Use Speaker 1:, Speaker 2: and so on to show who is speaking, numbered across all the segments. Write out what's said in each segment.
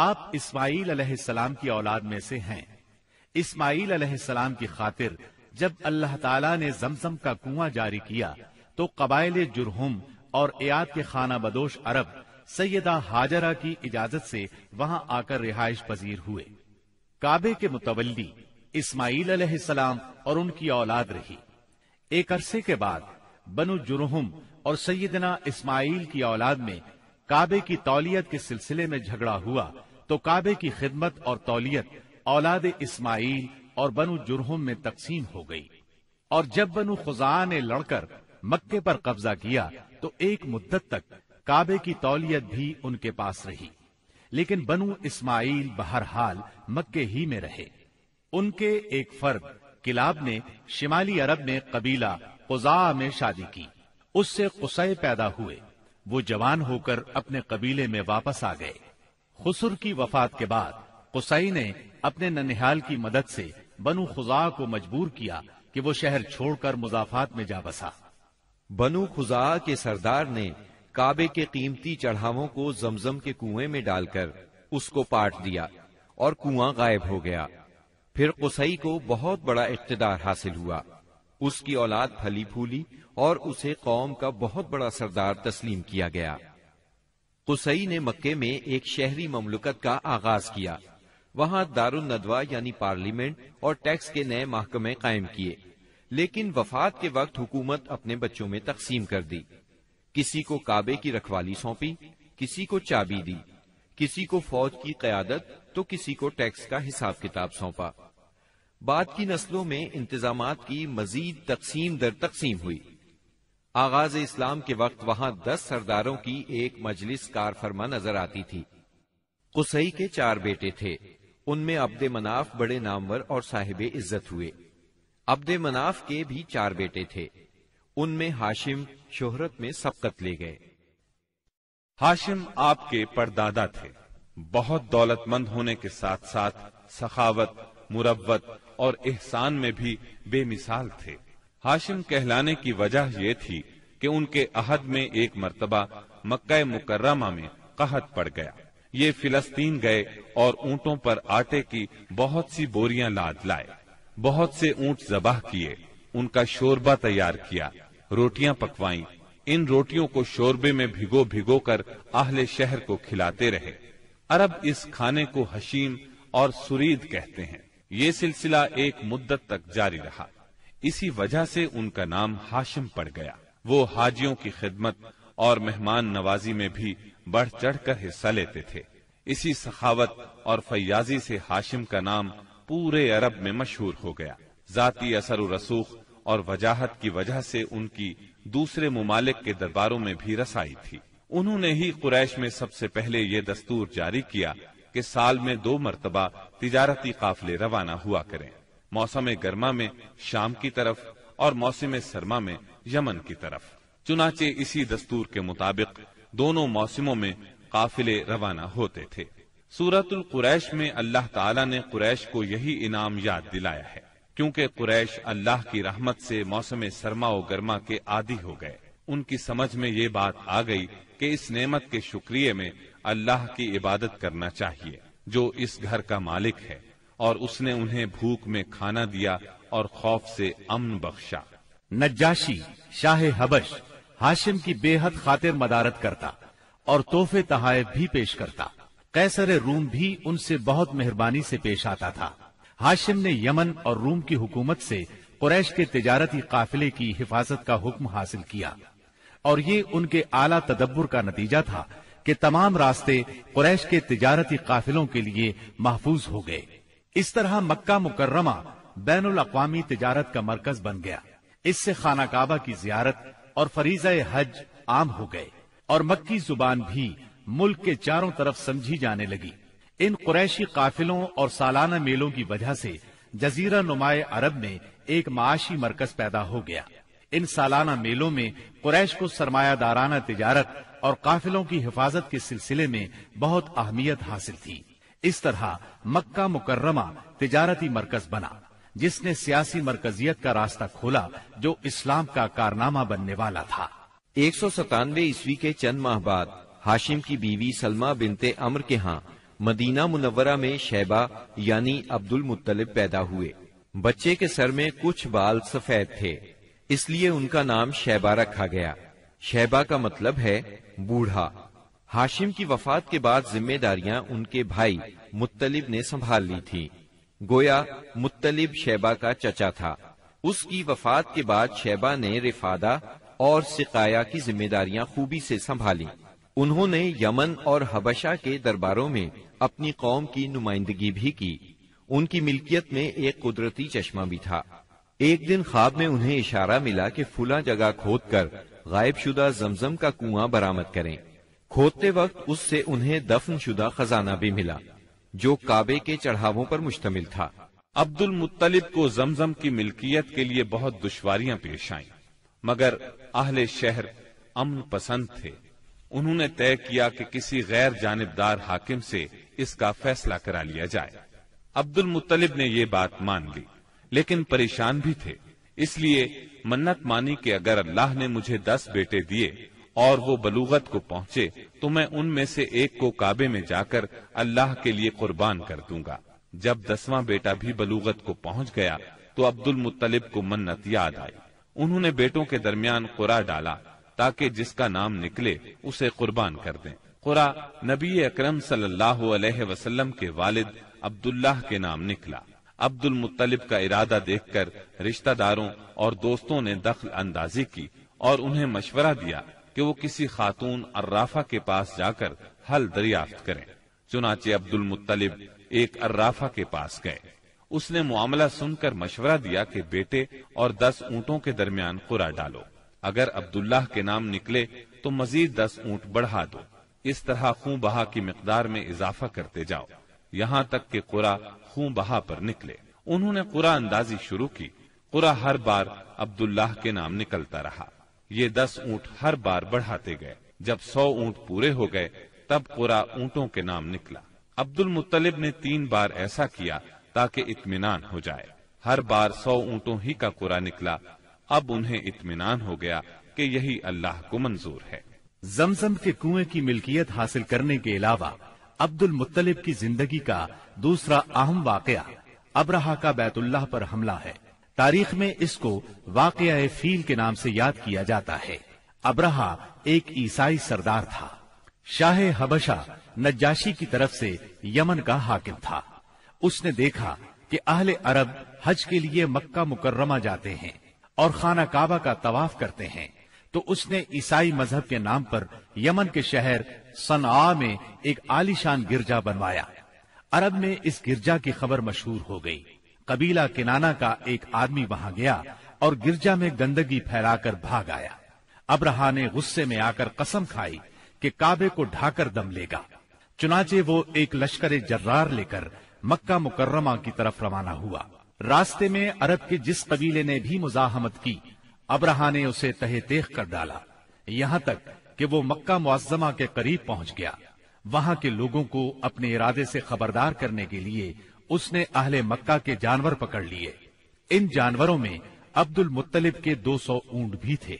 Speaker 1: आप इस्माइल अलैहिस्सलाम की औलाद में से हैं इस्माइल अलैहिस्सलाम की खातिर जब अल्लाह ताला ने जमजम का कुआं जारी किया तो कबाइल जुरहुम और एयाद के खाना बदोश अरब सैयदा हाजरा की इजाजत से वहां आकर रिहाइश पजीर हुए काबे के मुतवली इस्माइल अलैहिस्सलाम और उनकी औलाद रही एक अरसे के बाद बनु जुरहुम और सैदना इस्माइल की औलाद में काबे की तौलियत के सिलसिले में झगड़ा हुआ तो काबे की खिदमत और तौलियत औलाद इस्माइल और बनु जुरहुम में तकसीम हो गई और जब बनु खुजा ने लड़कर मक्के पर कब्जा किया तो एक मुद्दत तक काबे की तौलियत भी उनके पास रही लेकिन बनु इस्माइल बहरहाल मक्के ही में रहे उनके एक फर्द किलाब ने शिमाली अरब में कबीला कुजा में शादी की उससे कुसै पैदा हुए वो जवान होकर अपने कबीले में वापस आ गए खुसुर की वफात के बाद कुसई ने अपने ननिहाल की मदद से बनु खुजा
Speaker 2: को मजबूर किया कि वो शहर छोड़कर मुजाफात में जा बसा बनु खुजा के सरदार ने काबे के कीमती चढ़ावों को जमजम के कुएं में डालकर उसको पाट दिया और कुआं गायब हो गया फिर कुसई को बहुत बड़ा इकतदार हासिल हुआ उसकी औलाद फली फूली और उसे कौम का बहुत बड़ा सरदार तस्लीम किया गया कुसई ने मक्के में एक शहरी ममलुकत का आगाज किया वहां दारुल नदवा यानी पार्लियामेंट और टैक्स के नए महकमे कायम किए लेकिन वफात के वक्त हुकूमत अपने बच्चों में तकसीम कर दी किसी को काबे की रखवाली सौंपी किसी को चाबी दी किसी को फौज की क्यादत तो किसी को टैक्स का हिसाब किताब सौंपा बाद की नस्लों में इंतजाम की मजीद तकसीम दर तकसीम हुई आगाज इस्लाम के वक्त वहां दस सरदारों की एक मजलिस कार फरमा नजर आती थी कुसई के चार बेटे थे उनमें अब्दे मनाफ बड़े नामवर और साहिब इज्जत हुए अब्दे मनाफ के भी चार बेटे थे उनमें हाशिम शोहरत में सबकत ले गए हाशिम आपके परदादा थे
Speaker 3: बहुत दौलतमंद होने के साथ साथ सखावत मुरवत और एहसान में भी बेमिसाल थे हाशिम कहलाने की वजह यह थी कि उनके अहद में एक मरतबा मक्का मुकर्रमा में कहत पड़ गया ये फिलस्तीन गए और ऊँटों पर आटे की बहुत सी बोरियां लाद लाए बहुत से ऊँट जबाह किए उनका शोरबा तैयार किया रोटियां पकवाई इन रोटियों को शोरबे में भिगो भिगो कर आहले शहर को खिलाते रहे अरब इस खाने को हशीम और सुरीद कहते हैं ये सिलसिला एक मुद्दत तक जारी रहा इसी वजह से उनका नाम हाशिम पड़ गया वो हाजियों की खिदमत और मेहमान नवाजी में भी बढ़ चढ़ कर हिस्सा लेते थे इसी सखावत और फयाजी से हाशिम का नाम पूरे अरब में मशहूर हो गया जाती असर रसूख और वजाहत की वजह से उनकी दूसरे मुमालिक के दरबारों में भी रसाई थी उन्होंने ही कुरैश में सबसे पहले ये दस्तूर जारी किया कि साल में दो मरतबा तजारती काफले रवाना हुआ करें मौसम गर्मा में शाम की तरफ और मौसम सरमा में यमन की तरफ चुनाचे इसी दस्तूर के मुताबिक दोनों मौसमों में काफिले रवाना होते थे सूरतुल कुरैश में अल्लाह ताला ने कुरैश को यही इनाम याद दिलाया है क्योंकि कुरैश अल्लाह की रहमत से मौसम सरमा और गर्मा के आदि हो गए उनकी समझ में ये बात आ गई कि इस नेमत के शुक्रिय में अल्लाह की इबादत करना चाहिए जो इस घर का मालिक है और उसने उन्हें भूख में खाना दिया और खौफ से अमन बख्शा नजाशी शाह हबश हाशिम
Speaker 1: की बेहद खातिर मदारत करता और तोहफे तहाय भी पेश करता कैसर रूम भी उनसे बहुत मेहरबानी से पेश आता था हाशिम ने यमन और रूम की हुकूमत से कुरैश के तजारती काफिले की हिफाजत का हुक्म हासिल किया और ये उनके आला तदब्बर का नतीजा था कि तमाम रास्ते कुरैश के तिजारती काफिलों के लिए महफूज हो गए इस तरह मक्का मुकर्रमा बैन अवी तजारत का मरकज बन गया इससे खाना काबा की जियारत और फरीज हज आम हो गए और मक्की जुबान भी मुल्क के चारों तरफ समझी जाने लगी इन कुरैशी काफिलों और सालाना मेलों की वजह से जजीरा नुमाए अरब में एक माशी मरकज पैदा हो गया इन सालाना मेलों में कुरैश को सरमायादाराना तजारत और काफिलों की हिफाजत के सिलसिले में बहुत अहमियत हासिल थी इस तरह मक्का मुकर्रमा तिजारती मरकज बना जिसने
Speaker 2: सियासी मरकजियत का रास्ता खोला जो इस्लाम का कारनामा बनने वाला था एक सौ सतानवे ईस्वी के चंद माह बाद हाशिम की बीवी सलमा बिनते अमर के यहाँ मदीना मुनवरा में शैबा यानी अब्दुल मुत्तलिब पैदा हुए बच्चे के सर में कुछ बाल सफेद थे इसलिए उनका नाम शैबा रखा गया शहबा का मतलब है बूढ़ा हाशिम की वफात के बाद जिम्मेदारियां उनके भाई मुत्तलिब ने संभाल ली थी गोया मुत्तलिब शहबा का चचा था उसकी वफात के बाद शहबा ने रिफादा और सिकाया की जिम्मेदारियां खूबी से संभाली उन्होंने यमन और हबशा के दरबारों में अपनी कौम की नुमाइंदगी भी की उनकी मिल्कियत में एक कुदरती चश्मा भी था एक दिन ख्वाब में उन्हें इशारा मिला कि फुला जगह खोद कर गायब शुदा जमजम का कुआं बरामद करें खोदते वक्त उससे उन्हें दफन शुदा खजाना भी मिला जो काबे के चढ़ावों पर मुश्तमिल था अब्दुल मुतलिब को जमजम
Speaker 3: की मिल्कियत के लिए बहुत दुश्वारियां पेश आई मगर अहले शहर अमन पसंद थे उन्होंने तय किया कि किसी गैर जानबदार हाकिम से इसका फैसला करा लिया जाए अब्दुल मुतलिब ने ये बात मान ली लेकिन परेशान भी थे इसलिए मन्नत मानी कि अगर अल्लाह ने मुझे दस बेटे दिए और वो बलूगत को पहुंचे तो मैं उनमें से एक को काबे में जाकर अल्लाह के लिए कुर्बान कर दूंगा जब दसवां बेटा भी बलूगत को पहुंच गया तो अब्दुल मुतलिब को मन्नत याद आई उन्होंने बेटों के दरमियान कुरा डाला ताकि जिसका नाम निकले उसे कुर्बान कर दें कुरा नबी अक्रम सल्लल्लाहु के वालिद अब्दुल्लाह के नाम निकला अब्दुल मुत्तलिब का इरादा देखकर रिश्तेदारों और दोस्तों ने दखल अंदाजी की और उन्हें मशवरा दिया कि वो किसी खातून अर्राफा के पास जाकर हल दरियाफ्त करें चुनाचे अब्दुल मुत्तलिब एक अर्राफा के पास गए उसने मामला सुनकर मशवरा दिया कि बेटे और दस ऊँटों के दरमियान कुरा डालो अगर अब्दुल्लाह के नाम निकले तो मजीद दस ऊँट बढ़ा दो इस तरह खूं बहा की मकदार में इजाफा करते जाओ यहाँ तक कि कुरा खून बहा पर निकले उन्होंने कुरा अंदाजी शुरू की कुरा हर बार अब्दुल्लाह के नाम निकलता रहा ये दस ऊंट हर बार बढ़ाते गए जब सौ ऊंट पूरे हो गए तब कुरा ऊंटों के नाम निकला अब्दुल मुतलिब ने तीन बार ऐसा किया ताकि इतमान हो जाए हर बार सौ ऊंटों ही का कुरा निकला अब उन्हें इतमान हो गया कि यही अल्लाह को मंजूर है जमजम के कुएं की मिल्कियत हासिल करने के अलावा अब्दुल मुत्तलिब
Speaker 1: की जिंदगी का दूसरा अहम वाकया अब्रहा का बैतुल्लाह पर हमला है तारीख में इसको वाकया फील के नाम से याद किया जाता है अब्रहा एक ईसाई सरदार था शाह हबशा नजाशी की तरफ से यमन का हाकिम था उसने देखा कि अहले अरब हज के लिए मक्का मुकर्रमा जाते हैं और खाना काबा का तवाफ करते हैं तो उसने ईसाई मजहब के नाम पर यमन के शहर सनआ में एक आलीशान गिरजा बनवाया अरब में इस गिरजा की खबर मशहूर हो गई कबीला किनाना का एक आदमी वहां गया और गिरजा में गंदगी फैलाकर भाग आया अब्रहा ने गुस्से में आकर कसम खाई कि काबे को ढाकर दम लेगा चुनाचे वो एक लश्कर जर्रार लेकर मक्का मुकर्रमा की तरफ रवाना हुआ रास्ते में अरब के जिस कबीले ने भी मुजाहमत की अब्रहा ने उसे तहे देख कर डाला यहाँ तक कि वो मक्का मुआजमा के करीब पहुंच गया वहां के लोगों को अपने इरादे से खबरदार करने के लिए उसने अहले मक्का के जानवर पकड़ लिए इन
Speaker 2: जानवरों में अब्दुल मुत्तलिब के 200 ऊंट भी थे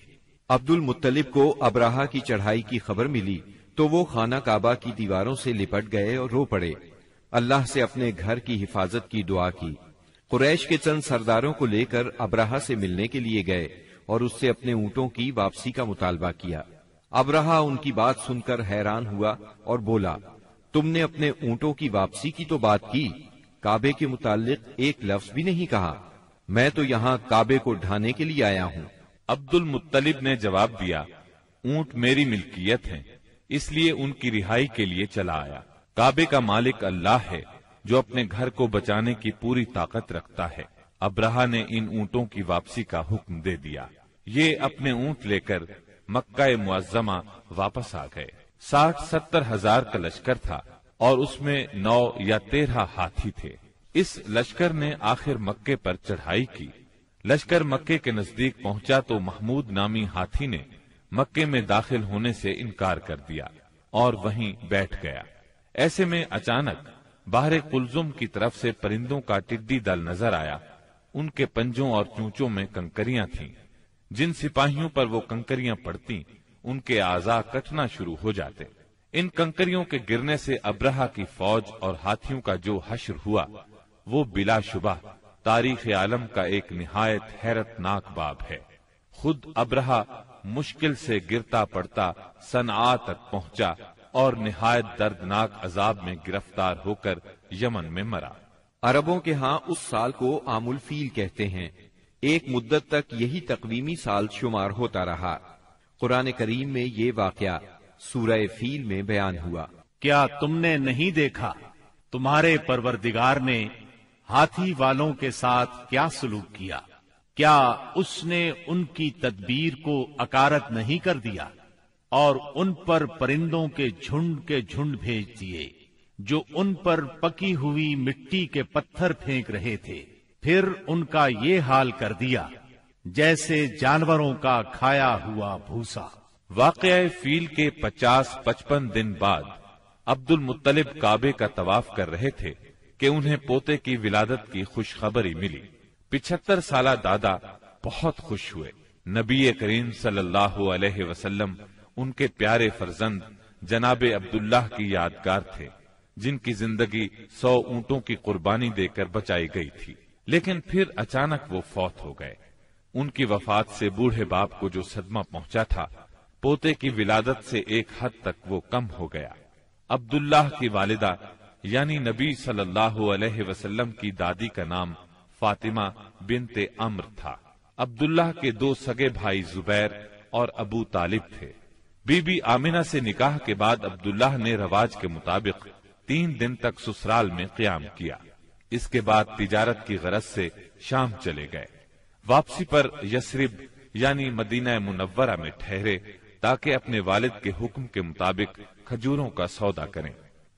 Speaker 2: अब्दुल मुत्तलिब को अब्राहा की चढ़ाई की खबर मिली तो वो खाना काबा की दीवारों से लिपट गए और रो पड़े अल्लाह से अपने घर की हिफाजत की दुआ की कुरैश के चंद सरदारों को लेकर अब्राहा से मिलने के लिए गए और उससे अपने ऊँटों की वापसी का मुतालबा किया अब रहा उनकी बात सुनकर हैरान हुआ और बोला तुमने अपने ऊँटों की वापसी की तो बात की काबे के मुतालिक एक लफ्ज भी नहीं कहा मैं तो यहाँ काबे को ढाने के लिए आया हूँ अब्दुल मुतलिब ने जवाब दिया
Speaker 3: ऊँट मेरी मिल्कियत है इसलिए उनकी रिहाई के लिए चला आया काबे का मालिक अल्लाह है जो अपने घर को बचाने की पूरी ताकत रखता है अब्राहा ने इन ऊँटों की वापसी का हुक्म दे दिया ये अपने ऊंट लेकर मक्का मुआजमा वापस आ गए साठ सत्तर हजार का लश्कर था और उसमें नौ या तेरह हाथी थे इस लश्कर ने आखिर मक्के पर चढ़ाई की लश्कर मक्के के नजदीक पहुंचा तो महमूद नामी हाथी ने मक्के में दाखिल होने से इनकार कर दिया और वहीं बैठ गया ऐसे में अचानक बाहर कुलजुम की तरफ से परिंदों का टिड्डी दल नजर आया उनके पंजों और चूचों में कंकरियां थीं। जिन सिपाहियों पर वो कंकरियां पड़ती उनके आजा कटना शुरू हो जाते इन कंकरियों के गिरने से अब्रहा की फौज और हाथियों का जो हश्र हुआ वो बिलाशुबा तारीख आलम का एक निहायत हैरतनाक बाब है खुद अब्रहा मुश्किल से गिरता पड़ता सनआ तक पहुंचा और निहायत दर्दनाक अजाब में गिरफ्तार
Speaker 2: होकर यमन में मरा अरबों के यहाँ उस साल को आमुल फील कहते हैं एक मुद्दत तक यही तकवीमी साल शुमार होता रहा कुरान करीम में ये वाकया सूरह फील में बयान हुआ क्या तुमने नहीं देखा
Speaker 1: तुम्हारे परवरदिगार ने हाथी वालों के साथ क्या सलूक किया क्या उसने उनकी तदबीर को अकारत नहीं कर दिया और उन पर परिंदों के झुंड के झुंड भेज दिए जो उन पर पकी हुई मिट्टी के पत्थर फेंक रहे थे फिर उनका ये हाल कर दिया जैसे जानवरों का खाया हुआ भूसा वाक़
Speaker 3: फील के 50 पचपन दिन बाद अब्दुल मुत्तलिब काबे का तवाफ कर रहे थे कि उन्हें पोते की विलादत की खुशखबरी मिली पिछहत्तर साल दादा बहुत खुश हुए नबी करीम सल्लल्लाहु अलैहि वसल्लम उनके प्यारे फर्जंद जनाब अब्दुल्लाह की यादगार थे जिनकी जिंदगी सौ ऊंटों की कुर्बानी देकर बचाई गई थी लेकिन फिर अचानक वो फौत हो गए उनकी वफात से बूढ़े बाप को जो सदमा पहुंचा था पोते की विलादत से एक हद तक वो कम हो गया अब्दुल्लाह की वालिदा यानी नबी सल्लल्लाहु अलैहि वसल्लम की दादी का नाम फातिमा बिनते अम्र था अब्दुल्लाह के दो सगे भाई जुबैर और अबू तालिब थे बीबी आमिना से निकाह के बाद अब्दुल्लाह ने रवाज के मुताबिक तीन दिन तक ससुराल में क्याम किया इसके बाद तिजारत की गरज से शाम चले गए वापसी पर यसरिब यानी मदीना मुनवरा में ठहरे ताकि अपने वालिद के हुक्म के मुताबिक खजूरों का सौदा करें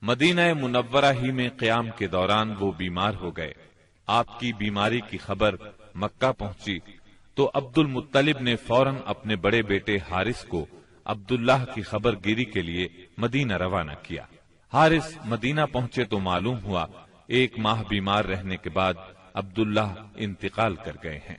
Speaker 3: मदीना मुनवरा ही में क्याम के दौरान वो बीमार हो गए आपकी बीमारी की खबर मक्का पहुंची तो अब्दुल मुत्तलिब ने फौरन अपने बड़े बेटे हारिस को अब्दुल्लाह की खबर गिरी के लिए मदीना रवाना किया हारिस मदीना पहुंचे तो मालूम हुआ एक माह बीमार रहने के बाद अब्दुल्ला इंतकाल कर गए हैं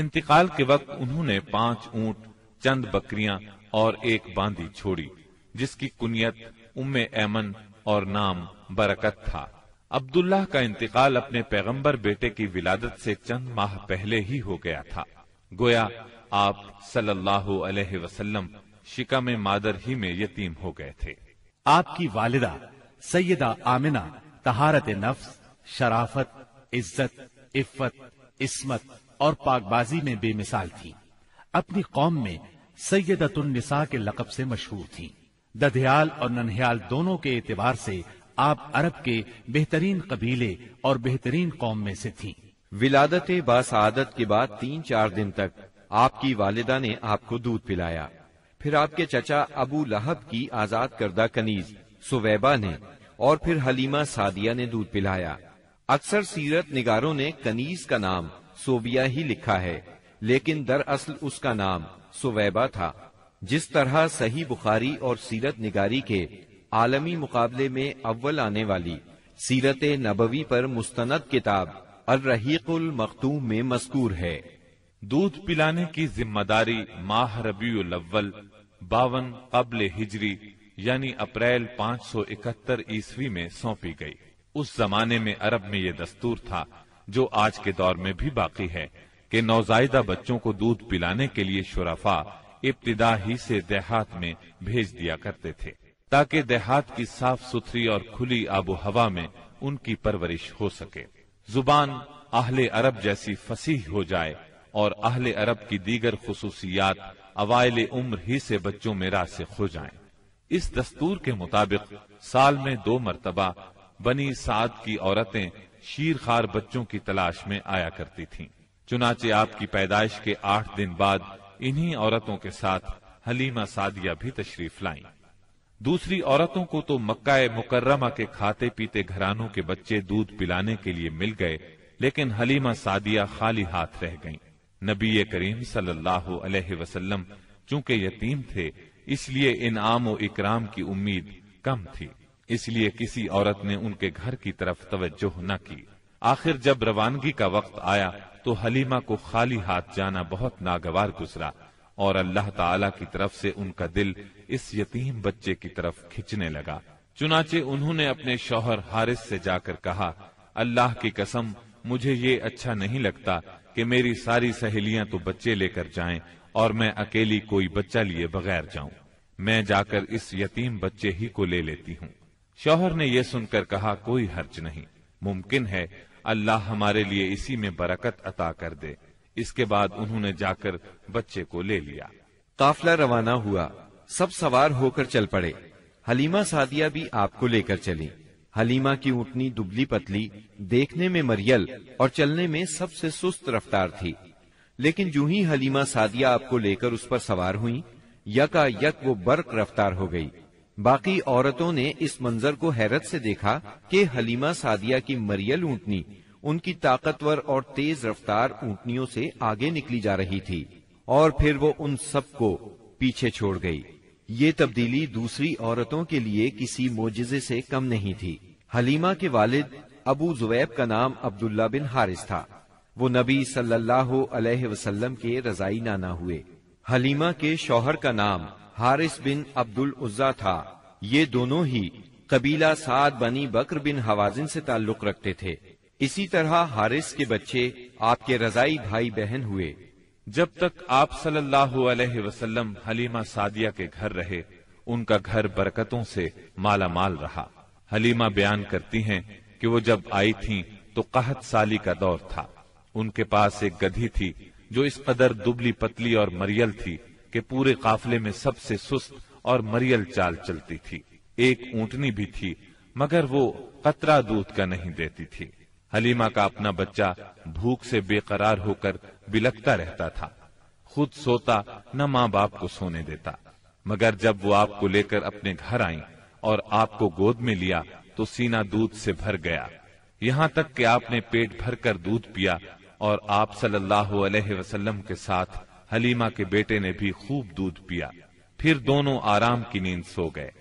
Speaker 3: इंतकाल के वक्त उन्होंने पांच ऊंट चंद बकरियां और एक बांदी छोड़ी जिसकी कुनियत उम्मे ऐमन और नाम बरकत था अब्दुल्ला का इंतकाल अपने पैगंबर बेटे की विलादत से चंद माह पहले ही हो गया था गोया आप सल्लल्लाहु अलैहि वसल्लम शिका में मादर ही में यतीम हो गए थे
Speaker 1: आपकी वालिदा सैयदा आमिना तहारत नफ्स शराफत इज्जत इफ्फत इस्मत और पाकबाजी में बेमिसाल थी अपनी कौम में सैदतुलनिसा के लकब से मशहूर थी दधियाल और ननहियाल दोनों के एतबार से आप अरब के
Speaker 2: बेहतरीन कबीले और बेहतरीन कौम में से थी विलादत बासादत के बाद तीन चार दिन तक आपकी वालिदा ने आपको दूध पिलाया फिर आपके चचा अबू लहब की आजाद करदा कनीज सुवैबा ने और फिर हलीमा सादिया ने दूध पिलाया अक्सर सीरत निगारों ने कनीज का नाम सोबिया ही लिखा है लेकिन दरअसल उसका नाम सुवैबा था जिस तरह सही बुखारी और सीरत निगारी के आलमी मुकाबले में अव्वल आने वाली सीरत नबवी पर मुस्तनद किताब अर्रहीकुल मखतूम में मस्कूर
Speaker 3: है दूध पिलाने की जिम्मेदारी माह रबी अव्वल बावन कबल हिजरी यानी अप्रैल 571 ईस्वी में सौंपी गई उस जमाने में अरब में यह दस्तूर था जो आज के दौर में भी बाकी है कि नौजायदा बच्चों को दूध पिलाने के लिए शराफा इब्तदा ही से देहात में भेज दिया करते थे ताकि देहात की साफ सुथरी और खुली आबो हवा में उनकी परवरिश हो सके जुबान आहले अरब जैसी फसीह हो जाए और आहले अरब की दीगर खसूसियात अवायल उम्र ही से बच्चों में रासिक हो जाएं। इस दस्तूर के मुताबिक साल में दो मरतबा बनी साद की औरतें शीर खार बच्चों की तलाश में आया करती थीं। चुनाचे आपकी पैदाइश के आठ दिन बाद इन्हीं औरतों के साथ हलीमा सादिया भी तशरीफ लाई दूसरी औरतों को तो मक्का मुकर्रमा के खाते पीते घरानों के बच्चे दूध पिलाने के लिए मिल गए लेकिन हलीमा सादिया खाली हाथ रह गईं। नबी करीम सल्लल्लाहु अलैहि वसल्लम चूंकि यतीम थे इसलिए इनाम और इकराम की उम्मीद कम थी इसलिए किसी औरत ने उनके घर की तरफ तवज्जो न की आखिर जब रवानगी का वक्त आया तो हलीमा को खाली हाथ जाना बहुत नागवार गुजरा और अल्लाह ताला की तरफ से उनका दिल इस यतीम बच्चे की तरफ खिंचने लगा चुनाचे उन्होंने अपने शौहर हारिस से जाकर कहा अल्लाह की कसम मुझे ये अच्छा नहीं लगता कि मेरी सारी सहेलियां तो बच्चे लेकर जाएं और मैं अकेली कोई बच्चा लिए बगैर जाऊं मैं जाकर इस यतीम बच्चे ही को ले लेती हूँ शौहर ने यह सुनकर कहा कोई हर्ज नहीं मुमकिन है अल्लाह हमारे लिए इसी में बरकत अता कर दे
Speaker 2: इसके बाद उन्होंने जाकर बच्चे को ले लिया काफिला रवाना हुआ सब सवार होकर चल पड़े हलीमा सादिया भी आपको लेकर चली हलीमा की ऊटनी दुबली पतली देखने में मरियल और चलने में सबसे सुस्त रफ्तार थी लेकिन यूं ही हलीमा सादिया आपको लेकर उस पर सवार हुई यका यक वो बर्क रफ्तार हो गई बाकी औरतों ने इस मंजर को हैरत से देखा कि हलीमा सादिया की मरियल ऊंटनी उनकी ताकतवर और तेज रफ्तार ऊंटनियों से आगे निकली जा रही थी और फिर वो उन सबको पीछे छोड़ गई ये तब्दीली दूसरी औरतों के लिए किसी मोजिजे से कम नहीं थी हलीमा के वालिद अबू जुवैब का नाम अब्दुल्ला बिन हारिस था वो नबी सल्लल्लाहु अलैहि वसल्लम के रजाई नाना हुए हलीमा के शौहर का नाम हारिस बिन अब्दुल उज्जा था ये दोनों ही कबीला साद बनी बकर बिन हवाजिन से ताल्लुक रखते थे इसी तरह हारिस के बच्चे आपके रजाई भाई बहन हुए जब तक आप सल्लल्लाहु अलैहि वसल्लम हलीमा सादिया के घर
Speaker 3: रहे उनका घर बरकतों से माला माल रहा हलीमा बयान करती हैं कि वो जब आई थीं तो कहत साली का दौर था उनके पास एक गधी थी जो इस कदर दुबली पतली और मरियल थी कि पूरे काफले में सबसे सुस्त और मरियल चाल चलती थी एक ऊंटनी भी थी मगर वो कतरा दूध का नहीं देती थी हलीमा का अपना बच्चा भूख से बेकरार होकर बिलकता रहता था खुद सोता न माँ बाप को सोने देता मगर जब वो आपको लेकर अपने घर आई और आपको गोद में लिया तो सीना दूध से भर गया यहाँ तक कि आपने पेट भरकर दूध पिया और आप सल्लल्लाहु अलैहि वसल्लम के साथ हलीमा के बेटे ने भी खूब दूध पिया फिर दोनों आराम की नींद सो गए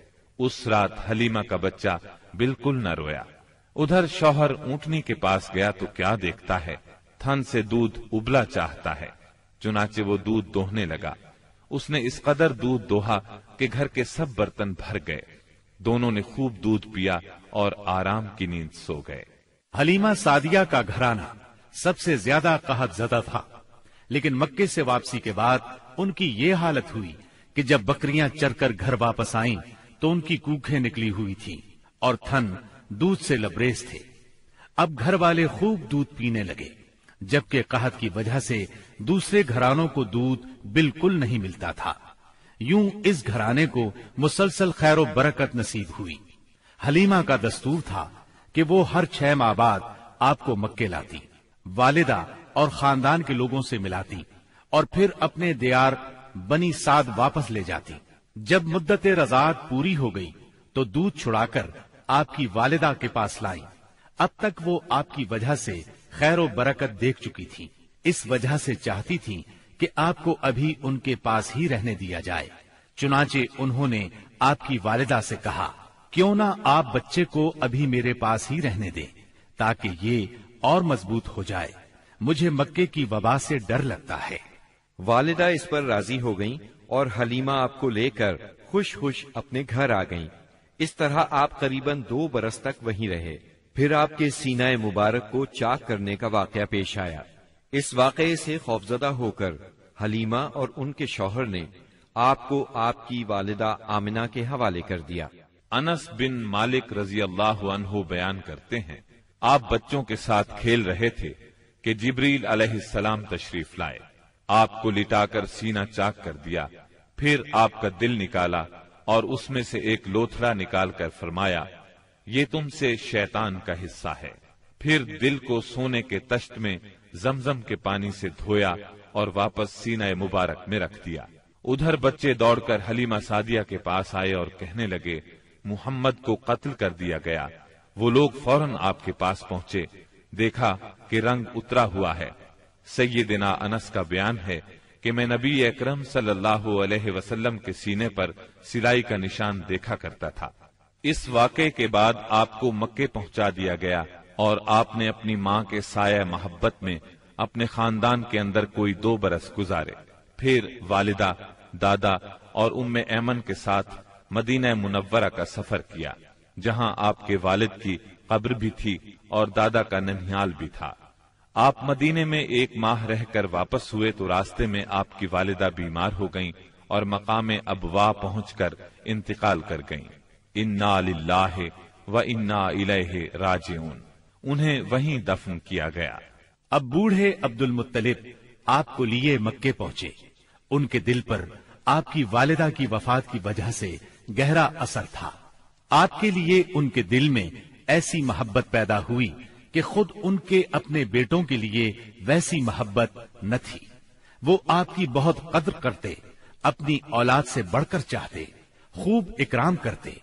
Speaker 3: उस रात हलीमा का बच्चा बिल्कुल न रोया उधर शौहर ऊटनी के पास गया तो क्या देखता है थन से दूध उबला चाहता है चुनाचे वो दूध दोहने लगा उसने इस कदर दूध दोहा कि घर के सब बर्तन भर गए दोनों ने खूब दूध पिया और आराम की नींद सो गए हलीमा सादिया का घराना सबसे ज्यादा कहत जदा था
Speaker 1: लेकिन मक्के से वापसी के बाद उनकी ये हालत हुई कि जब बकरियां चरकर घर वापस आईं तो उनकी कूखें निकली हुई थीं और थन दूध से लबरेज थे अब घर वाले खूब दूध पीने लगे जबकि कहत की वजह से दूसरे घरानों को दूध बिल्कुल नहीं मिलता था यूं इस घराने को मुसलसल खैर बरकत नसीब हुई हलीमा का दस्तूर था कि वो हर छह माह बाद आपको मक्के लाती वालिदा और खानदान के लोगों से मिलाती और फिर अपने दियार बनी साद वापस ले जाती जब मुद्दत रजात पूरी हो गई तो दूध छुड़ाकर आपकी वालिदा के पास लाई अब तक वो आपकी वजह से खैर बरकत देख चुकी थी इस वजह से चाहती थी कि आपको अभी उनके पास ही रहने दिया जाए चुनाचे उन्होंने आपकी वालिदा से कहा क्यों ना आप बच्चे को अभी मेरे पास ही रहने दें ताकि ये और मजबूत हो जाए मुझे मक्के की वबा से
Speaker 2: डर लगता है वालिदा इस पर राजी हो गईं और हलीमा आपको लेकर खुश खुश अपने घर आ गईं। इस तरह आप करीबन दो बरस तक वहीं रहे फिर आपके सीनाए मुबारक को चाक करने का वाक पेश आया इस वाक़े से खौफजदा होकर हलीमा और उनके शौहर ने आपको आपकी वालिदा आमिना के हवाले कर दिया अनस बिन मालिक रजी अल्लाह बयान
Speaker 3: करते हैं आप बच्चों के साथ खेल रहे थे कि जिब्रील अलैहिस्सलाम तशरीफ लाए आपको लिटाकर सीना चाक कर दिया फिर आपका दिल निकाला और उसमें से एक लोथड़ा निकालकर फरमाया ये तुमसे शैतान का हिस्सा है फिर दिल को सोने के तश्त में जमजम के पानी से धोया और वापस सीना मुबारक में रख दिया उधर बच्चे दौड़कर हलीमा सादिया के पास आए और कहने लगे मुहम्मद को कत्ल कर दिया गया वो लोग फौरन आपके पास पहुंचे देखा कि रंग उतरा हुआ है सैदिना अनस का बयान है कि मैं नबी अक्रम सल्लल्लाहु अलैहि वसल्लम के सीने पर सिलाई का निशान देखा करता था इस वाक के बाद आपको मक्के पहुंचा दिया गया और आपने अपनी माँ के साया मोहब्बत में अपने खानदान के अंदर कोई दो बरस गुजारे फिर वालिदा दादा और उम्म ऐमन के साथ मदीना मुनवरा का सफर किया जहां आपके वालिद की कब्र भी थी और दादा का ननिहाल भी था आप मदीने में एक माह रहकर वापस हुए तो रास्ते में आपकी वालिदा बीमार हो गईं और मकाम अब वाह पहुंच कर इंतकाल कर गईं। इन्ना लाह व इन्ना इलह राजन उन्हें वहीं दफन किया गया अब बूढ़े अब्दुल मुत्तलिब
Speaker 1: आपको लिए मक्के पहुंचे उनके दिल पर आपकी वालिदा की वफात की वजह से गहरा असर था आपके लिए उनके दिल में ऐसी मोहब्बत पैदा हुई कि खुद उनके अपने बेटों के लिए वैसी मोहब्बत न थी वो आपकी बहुत कद्र करते अपनी औलाद से बढ़कर चाहते खूब इकराम करते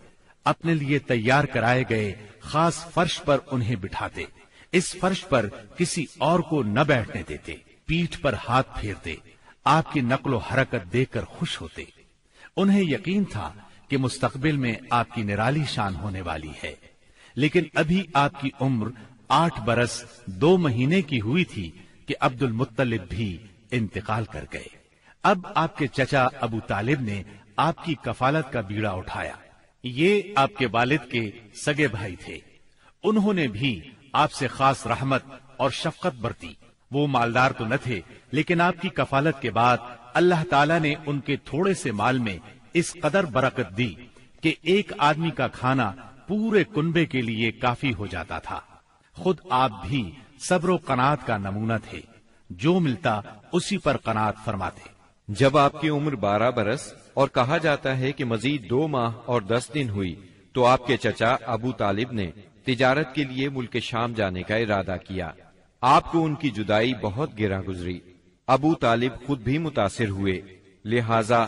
Speaker 1: अपने लिए तैयार कराए गए खास फर्श पर उन्हें बिठाते इस फर्श पर किसी और को न बैठने देते पीठ पर हाथ फेरते आपकी नकलो हरकत देखकर खुश होते उन्हें यकीन था कि मुस्तकबिल में आपकी निराली शान होने वाली है लेकिन अभी आपकी उम्र आठ बरस दो महीने की हुई थी कि अब्दुल मुत्तलिब भी इंतकाल कर गए अब आपके चचा अबू तालिब ने आपकी कफालत का बीड़ा उठाया ये आपके वालिद के सगे भाई थे उन्होंने भी आपसे खास रहमत और शफकत बरती वो मालदार तो न थे लेकिन आपकी कफालत के बाद अल्लाह ताला ने उनके थोड़े से माल में इस कदर बरकत दी कि एक आदमी का खाना पूरे कुंबे के लिए काफी हो जाता था खुद आप भी सब्र कनात का नमूना थे जो मिलता
Speaker 2: उसी पर कनात फरमाते जब आपकी उम्र बारह बरस और कहा जाता है कि मजीद दो माह और दस दिन हुई तो आपके चचा अबू तालिब ने तिजारत के लिए मुल्क शाम जाने का इरादा किया आपको उनकी जुदाई बहुत गिरा गुजरी अबू तालिब खुद भी मुतासर हुए लिहाजा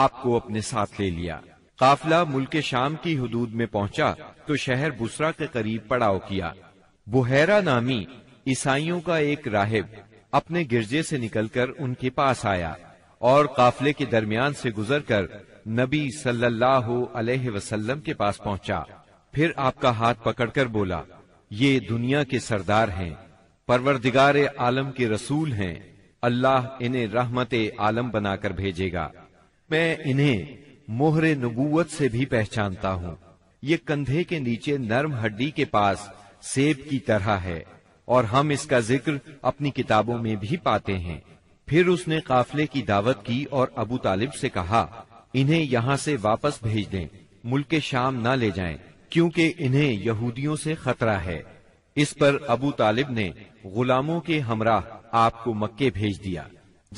Speaker 2: आपको अपने साथ ले लिया काफिला मुल्क शाम की हदूद में पहुंचा तो शहर बुसरा के करीब पड़ाव किया बुहरा नामी ईसाइयों का एक राहिब अपने गिरजे से निकलकर उनके पास आया और काफिले के दरमियान से गुजरकर नबी सल्लल्लाहु अलैहि वसल्लम के पास पहुंचा फिर आपका हाथ पकड़कर बोला ये दुनिया के सरदार हैं परवरदिगार आलम के रसूल हैं अल्लाह इन्हें रहमत आलम बनाकर भेजेगा मैं इन्हें मोहरे नबूवत से भी पहचानता हूँ ये कंधे के नीचे नर्म हड्डी के पास सेब की तरह है और हम इसका जिक्र अपनी किताबों में भी पाते हैं फिर उसने काफले की दावत की और अबू तालिब से कहा इन्हें यहाँ से वापस भेज दें मुल्क शाम ना ले जाएं क्योंकि इन्हें यहूदियों से खतरा है इस पर अबू तालिब ने गुलामों के हमरा आपको मक्के भेज दिया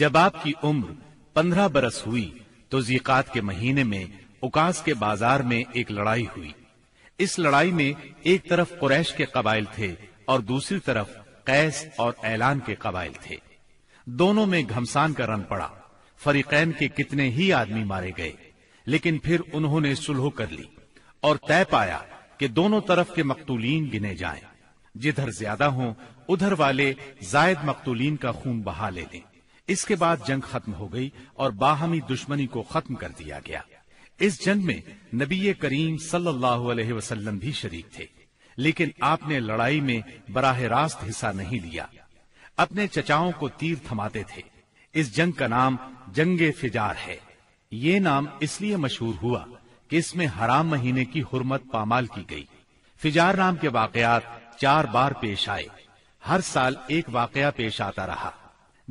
Speaker 2: जब आपकी उम्र पंद्रह बरस हुई तो जीकात के महीने में
Speaker 1: उकास के बाजार में एक लड़ाई हुई इस लड़ाई में एक तरफ कुरैश के कबाइल थे और दूसरी तरफ कैस और ऐलान के कबाइल थे दोनों में घमसान का रन पड़ा फरीकैन के कितने ही आदमी मारे गए लेकिन फिर उन्होंने सुलह कर ली और तय पाया कि दोनों तरफ के मकतूलीन गिने जाएं। जिधर ज्यादा हो उधर वाले जायद मकतूलीन का खून बहा ले लें इसके बाद जंग खत्म हो गई और बाहमी दुश्मनी को खत्म कर दिया गया इस जंग में नबी करीम सल्लल्लाहु अलैहि वसल्लम भी शरीक थे लेकिन आपने लड़ाई में बराह रास्त हिस्सा नहीं लिया अपने चचाओं को तीर थमाते थे इस जंग का नाम जंग फिजार है ये नाम इसलिए मशहूर हुआ कि इसमें हराम महीने की हुरमत पामाल की गई फिजार नाम के वाकयात चार बार पेश आए हर साल एक वाकया पेश आता रहा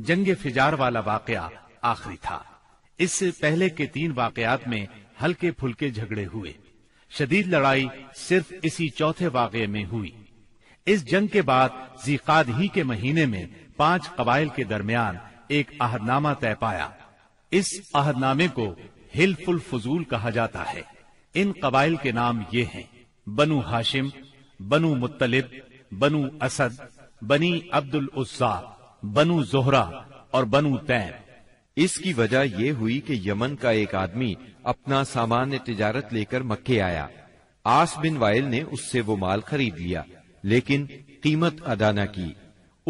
Speaker 1: जंग फिजार वाला वाकया आखिरी था इससे पहले के तीन वाकयात में हल्के फुलके झगड़े हुए शदीद लड़ाई सिर्फ इसी चौथे वाक में हुई इस जंग के बाद जीकाद ही के महीने में पांच कबाइल के दरमियान एक अहदनामा तय पाया इस अहदनामे को हिलफुल फजूल कहा जाता है इन कबाइल के नाम ये हैं बनु हाशिम बनु मुतलिब
Speaker 2: बनु असद बनी अब्दुल उजा बनु जोहरा और बनु तैन इसकी वजह यह हुई कि यमन का एक आदमी अपना सामान्य तिजारत लेकर मक्के आया आस बिन वायल ने उससे वो माल खरीद लिया लेकिन कीमत अदा न की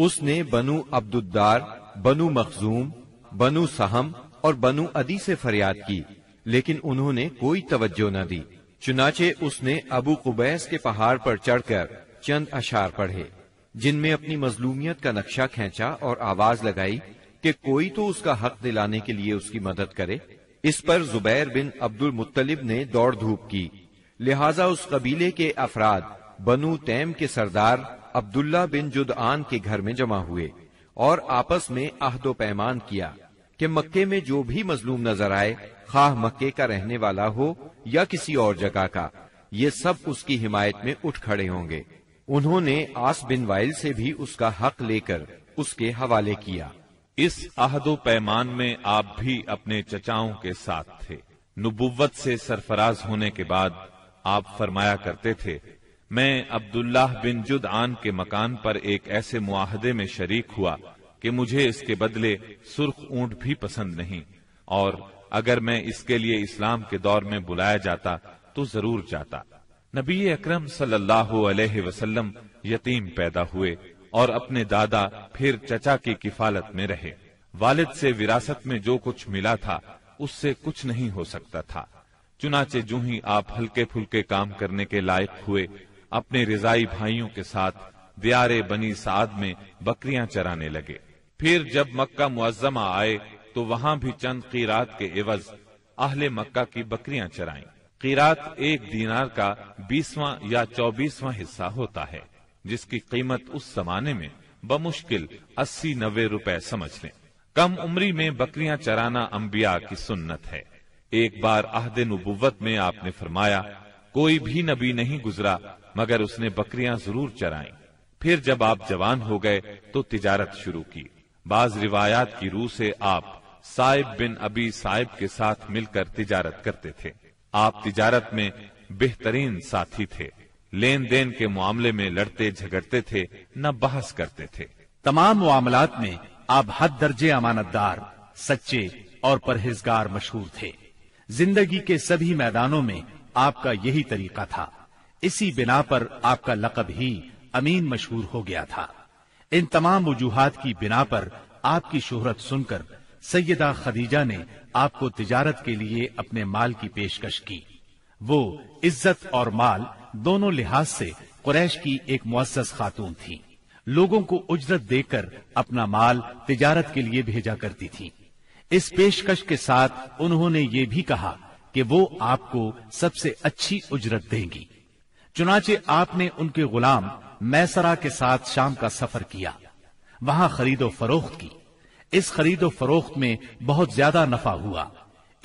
Speaker 2: उसने बनु अब्दुद्दार बनु मखजूम बनु सहम और बनु अदी से फरियाद की लेकिन उन्होंने कोई तवज्जो न दी चुनाचे उसने अबू कुबैस के पहाड़ पर चढ़कर चंद अशार पढ़े जिनमें अपनी मजलूमियत का नक्शा खेचा और आवाज लगाई कि कोई तो उसका हक दिलाने के लिए उसकी मदद करे इस पर जुबैर बिन अब्दुल मुतलिब ने दौड़ धूप की लिहाजा उस कबीले के अफराद बनु तैम के सरदार अब्दुल्ला बिन आन के घर में जमा हुए और आपस में अहदो पैमान किया कि मक्के में जो भी मजलूम नजर आए खा मक्के का रहने वाला हो या किसी और जगह का ये सब उसकी हिमायत में उठ खड़े होंगे उन्होंने आस बिन वाइल से भी उसका हक लेकर उसके हवाले किया इस
Speaker 3: अहदो पैमान में आप भी अपने चचाओं के साथ थे नुबुवत से सरफराज होने के बाद आप फरमाया करते थे मैं अब्दुल्लाह बिन जुद आन के मकान पर एक ऐसे मुआहदे में शरीक हुआ कि मुझे इसके बदले सुर्ख ऊंट भी पसंद नहीं और अगर मैं इसके लिए इस्लाम के दौर में बुलाया जाता तो जरूर जाता नबी अक्रम सलम यतीम पैदा हुए और अपने दादा फिर चचा की किफालत में रहे वालिद से विरासत में जो कुछ मिला था उससे कुछ नहीं हो सकता था चुनाचे जू ही आप हल्के फुल्के काम करने के लायक हुए अपने रिजाई भाइयों के साथ दियारे बनी साद में बकरियां चराने लगे फिर जब मक्का मुआजमा आए तो वहां भी चंद की रात के एवज आहले मक्का की बकरियां चराई किरात एक दीनार का बीसवा या चौबीसवा हिस्सा होता है जिसकी कीमत उस जमाने में बमुश्किल अस्सी नब्बे रुपए समझ लें कम उम्री में बकरियां चराना अंबिया की सुन्नत है एक बार आहद नबुवत में आपने फरमाया कोई भी नबी नहीं गुजरा मगर उसने बकरियां जरूर चराई फिर जब आप जवान हो गए तो तिजारत शुरू की बाज रिवायात की रूह से आप साहिब बिन अबी साहिब के साथ मिलकर तिजारत करते थे आप तिजारत में बेहतरीन साथी थे लेन देन के मामले में लड़ते झगड़ते थे न बहस करते थे
Speaker 1: तमाम मामला में आप हद दर्जे अमानतदार सच्चे और परहेजगार मशहूर थे जिंदगी के सभी मैदानों में आपका यही तरीका था इसी बिना पर आपका लकब ही अमीन मशहूर हो गया था इन तमाम वजूहत की बिना पर आपकी शोहरत सुनकर सैयदा खदीजा ने आपको तिजारत के लिए अपने माल की पेशकश की वो इज्जत और माल दोनों लिहाज से कुरैश की एक मुसस खातून थी लोगों को उजरत देकर अपना माल तिजारत के लिए भेजा करती थी इस पेशकश के साथ उन्होंने ये भी कहा कि वो आपको सबसे अच्छी उजरत देंगी चुनाचे आपने उनके गुलाम मैसरा के साथ शाम का सफर किया वहां खरीदो फरोख्त की इस खरीदो फरोख्त में बहुत ज्यादा नफा हुआ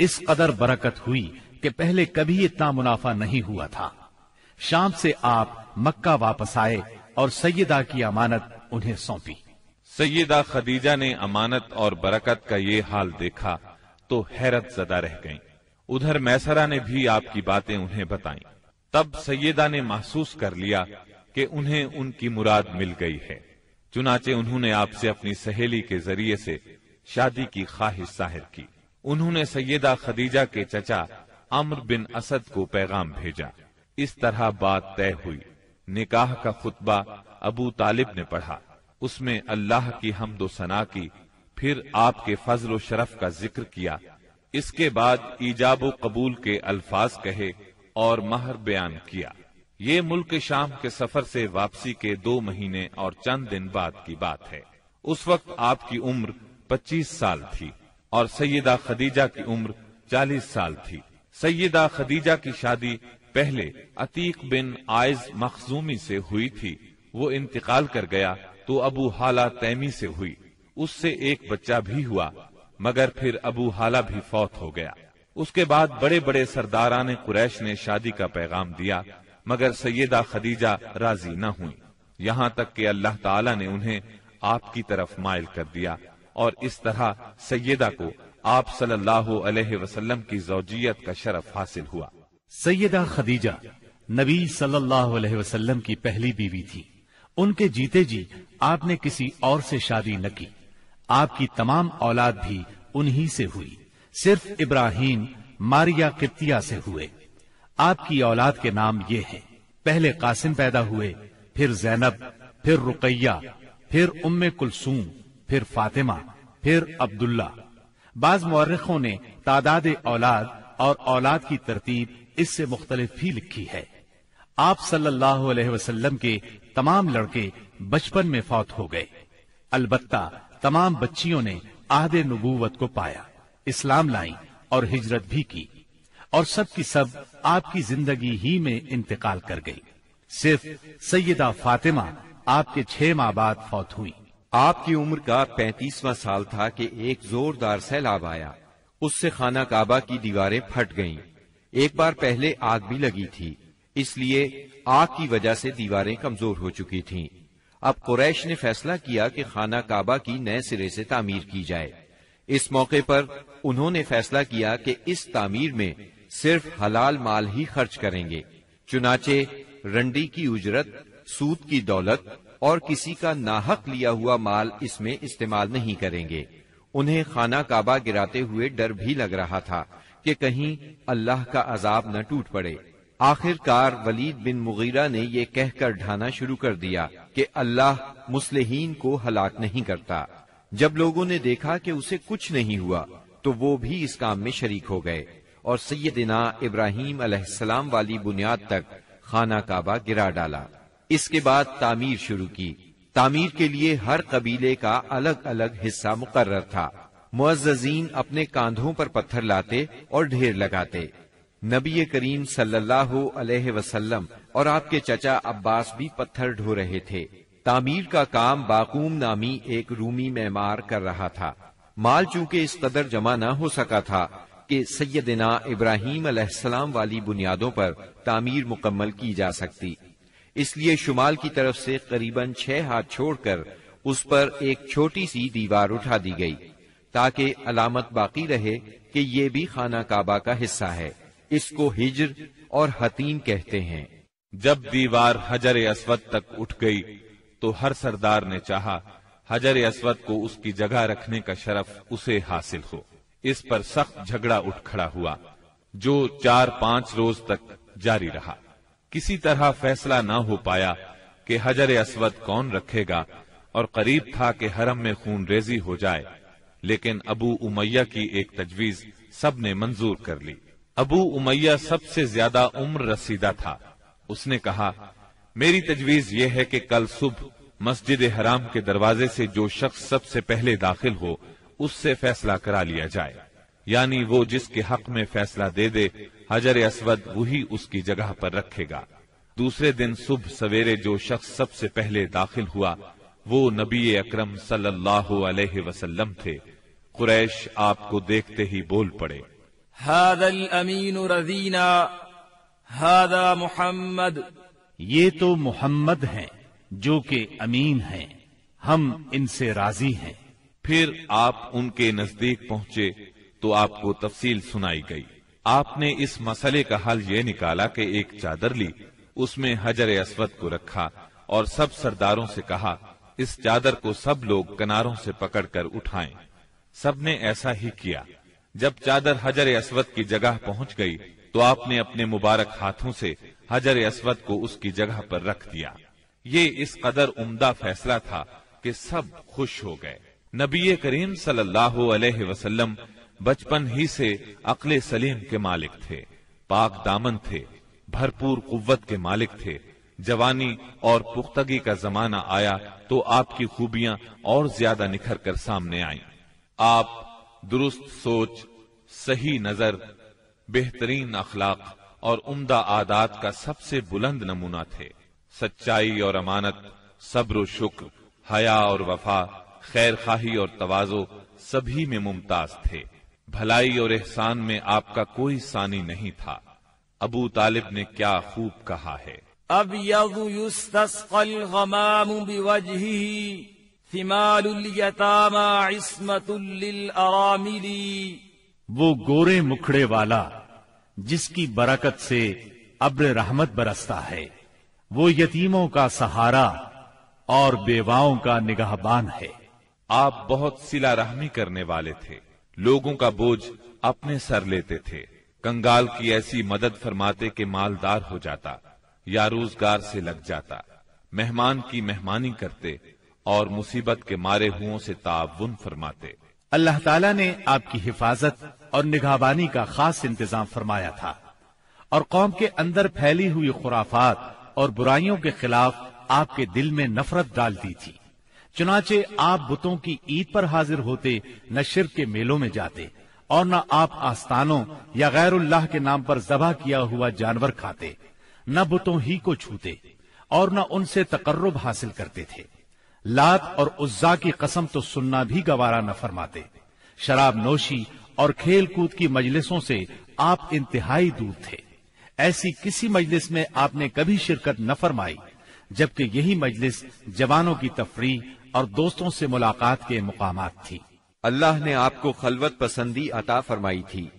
Speaker 1: इस कदर बरकत हुई कि पहले कभी इतना मुनाफा नहीं हुआ था शाम से आप मक्का वापस आए और सैयदा की अमानत उन्हें सौंपी
Speaker 3: सैयदा खदीजा ने अमानत और बरकत का ये हाल देखा तो हैरत जदा रह गईं। उधर मैसरा ने भी आपकी बातें उन्हें बताई तब सैयदा ने महसूस कर लिया कि उन्हें उनकी मुराद मिल गई है चुनाचे उन्होंने आपसे अपनी सहेली के जरिए से शादी की ख्वाहिश जाहिर की उन्होंने सैयदा खदीजा के चचा अमर बिन असद को पैगाम भेजा इस तरह बात तय हुई निकाह का खुतबा अबू तालिब ने पढ़ा उसमें अल्लाह की हमदो सना की फिर आपके फजल शरफ का जिक्र किया इसके बाद ईजाब कबूल के अल्फाज कहे और महर बयान किया ये मुल्क शाम के सफर से वापसी के दो महीने और चंद दिन बाद की बात है उस वक्त आपकी उम्र 25 साल थी और सैयदा खदीजा की उम्र 40 साल थी सैयदा खदीजा की शादी पहले अतीक बिन आयज मखजूमी से हुई थी वो इंतकाल कर गया तो अबू हाला तैमी से हुई उससे एक बच्चा भी हुआ मगर फिर अबू हाला भी फौत हो गया उसके बाद बड़े बड़े सरदारा ने कुरैश ने शादी का पैगाम दिया मगर सैदा खदीजा राजी न हुई यहाँ तक के अल्लाह ताला ने उन्हें आपकी तरफ मायल कर दिया और इस तरह सैदा को आप सल्लल्लाहु अलैहि वसल्लम की जोजियत का शरफ हासिल हुआ
Speaker 1: सैदा खदीजा नबी सल्लल्लाहु अलैहि वसल्लम की पहली बीवी थी उनके जीते जी आपने किसी और से शादी न की आपकी तमाम औलाद भी उन्हीं से हुई सिर्फ इब्राहिम मारिया कितिया से हुए आपकी औलाद के नाम ये हैं पहले कासिम पैदा हुए फिर जैनब फिर रुकैया फिर उम्म कुलसूम फिर फातिमा फिर अब्दुल्ला बाज मौरखों ने तादाद औलाद और औलाद की तरतीब इससे मुख्तलिफ भी लिखी है आप सल्लल्लाहु अलैहि वसल्लम के तमाम लड़के बचपन में फौत हो गए अलबत्ता तमाम बच्चियों ने आहद नबूवत को पाया इस्लाम लाई और हिजरत भी की और सब की सब आपकी जिंदगी ही में इंतकाल कर गई सिर्फ सैयदा फातिमा आपके छह माह बाद फौत हुई
Speaker 2: आपकी उम्र का पैंतीसवा साल था कि एक जोरदार सैलाब आया उससे खाना काबा की दीवारें फट गईं। एक बार पहले आग भी लगी थी इसलिए आग की वजह से दीवारें कमजोर हो चुकी थीं। अब कुरैश ने फैसला किया कि खाना काबा की नए सिरे से तामीर की जाए इस मौके पर उन्होंने फैसला किया कि इस तामीर में सिर्फ हलाल माल ही खर्च करेंगे चुनाचे रंडी की उजरत सूद की दौलत और किसी का नाहक लिया हुआ माल इसमें इस्तेमाल नहीं करेंगे उन्हें खाना काबा गिराते हुए डर भी लग रहा था कि कहीं अल्लाह का अजाब न टूट पड़े आखिरकार वलीद बिन मुगीरा ने यह कहकर ढाना शुरू कर दिया कि अल्लाह मुस्लिहीन को हलाक नहीं करता जब लोगों ने देखा कि उसे कुछ नहीं हुआ तो वो भी इस काम में शरीक हो गए और सैदिना इब्राहिम अलैहिस्सलाम वाली बुनियाद तक खाना काबा गिरा डाला इसके बाद तामीर शुरू की तामीर के लिए हर कबीले का अलग अलग हिस्सा मुकर्र था मुआजीन अपने कांधों पर पत्थर लाते और ढेर लगाते नबी करीम सल्लल्लाहु अलैहि वसल्लम और आपके चचा अब्बास भी पत्थर ढो रहे थे तामीर का काम बाकूम नामी एक रूमी मेमार कर रहा था माल चूंकि इस कदर जमा न हो सका था कि सैदना इब्राहिम अलैहिस्सलाम वाली बुनियादों पर तामीर मुकम्मल की जा सकती इसलिए शुमाल की तरफ से करीबन छह हाथ छोड़कर उस पर एक छोटी सी दीवार उठा दी गई ताकि अलामत बाकी रहे कि ये भी खाना काबा का हिस्सा है इसको हिजर और हतीम कहते हैं जब दीवार हजर असवद तक उठ गई
Speaker 3: तो हर सरदार ने चाहा हजर असवद को उसकी जगह रखने का शरफ उसे हासिल हो इस पर सख्त झगड़ा उठ खड़ा हुआ जो चार पांच रोज तक जारी रहा किसी तरह फैसला न हो पाया कि हजर असवद कौन रखेगा और करीब था कि हरम में खून रेजी हो जाए लेकिन अबू उमैया की एक तजवीज सब ने मंजूर कर ली अबू उमैया सबसे ज्यादा उम्र रसीदा था उसने कहा मेरी तजवीज यह है कि कल सुबह मस्जिद हराम के दरवाजे से जो शख्स सबसे पहले दाखिल हो उससे फैसला करा लिया जाए यानी वो जिसके हक में फैसला दे दे हजर असवद वही उसकी जगह पर रखेगा दूसरे दिन सुबह सवेरे जो शख्स सबसे पहले दाखिल हुआ वो नबी अक्रम सलम थे कुरैश आपको देखते ही बोल पड़े
Speaker 1: हादल अमीन रजीना हादा मोहम्मद ये तो मोहम्मद हैं जो
Speaker 3: कि अमीन हैं हम इनसे राजी हैं फिर आप उनके नजदीक पहुंचे तो आपको तफसील सुनाई गई आपने इस मसले का हल ये निकाला कि एक चादर ली उसमें हजर असवद को रखा और सब सरदारों से कहा इस चादर को सब लोग किनारों से पकड़कर उठाएं। सबने ऐसा ही किया जब चादर हजर असवद की जगह पहुंच गई तो आपने अपने मुबारक हाथों से हजर असवद को उसकी जगह पर रख दिया ये इस कदर उम्दा फैसला था कि सब खुश हो गए नबी करीम सल्लल्लाहु अलैहि वसल्लम बचपन ही से अकल सलीम के मालिक थे पाक दामन थे भरपूर कुत के मालिक थे जवानी और पुख्तगी का जमाना आया तो आपकी खूबियां और ज्यादा निखर कर सामने आई आप दुरुस्त सोच सही नजर बेहतरीन अखलाक और उम्दा आदात का सबसे बुलंद नमूना थे सच्चाई और अमानत सब्र शुक्र हया और वफा खैर खाही और तवाजो सभी में मुमताज थे भलाई और एहसान में आपका कोई सानी नहीं था अबू तालिब ने क्या खूब कहा है
Speaker 1: अब यमाम वो गोरे मुखड़े वाला जिसकी बरकत से अब्र रहमत बरसता है वो यतीमों का सहारा और बेवाओं का निगाहबान
Speaker 3: है आप बहुत सिला रहमी करने वाले थे लोगों का बोझ अपने सर लेते थे कंगाल की ऐसी मदद फरमाते के मालदार हो जाता या रोजगार से लग जाता मेहमान की मेहमानी करते और मुसीबत के मारे हुओं से ताउन फरमाते
Speaker 1: अल्लाह ताला ने आपकी हिफाजत और निगाहबानी का खास इंतजाम फरमाया था और कौम के अंदर फैली हुई खुराफात और बुराइयों के खिलाफ आपके दिल में नफरत डाल दी थी चुनाचे आप बुतों की ईद पर हाजिर होते न शिर के मेलों में जाते और न आप आस्थानों या उल्लाह के नाम पर जबा किया हुआ जानवर खाते न बुतों ही को छूते और न उनसे तकर्रब हासिल करते थे लात और उज्जा की कसम तो सुनना भी गवारा न फरमाते शराब नोशी और खेल कूद की मजलिसों से आप इंतहाई दूर थे ऐसी किसी मजलिस में आपने कभी शिरकत न फरमाई जबकि यही मजलिस
Speaker 2: जवानों की तफरी और दोस्तों से मुलाकात के मुकाम थी अल्लाह ने आपको खलवत पसंदी अता फरमाई थी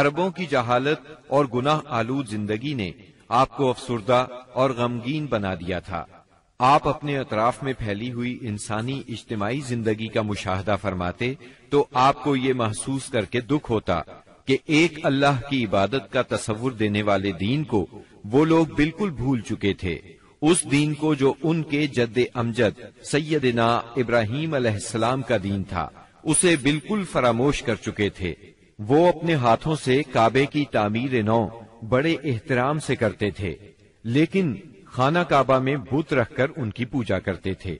Speaker 2: अरबों की जहालत और गुनाह आलू जिंदगी ने आपको अफसरदा और गमगीन बना दिया था आप अपने अतराफ में फैली हुई इंसानी इज्तमाही जिंदगी का मुशाहदा फरमाते तो आपको ये महसूस करके दुख होता कि एक अल्लाह की इबादत का तस्वुर देने वाले दीन को वो लोग बिल्कुल भूल चुके थे उस दीन को जो उनके जद अमजद सैदना इब्राहिम अलैहिस्सलाम का दीन था उसे बिल्कुल फरामोश कर चुके थे वो अपने हाथों से काबे की तामीर नौ बड़े एहतराम से करते थे लेकिन खाना काबा में बुत रखकर उनकी पूजा करते थे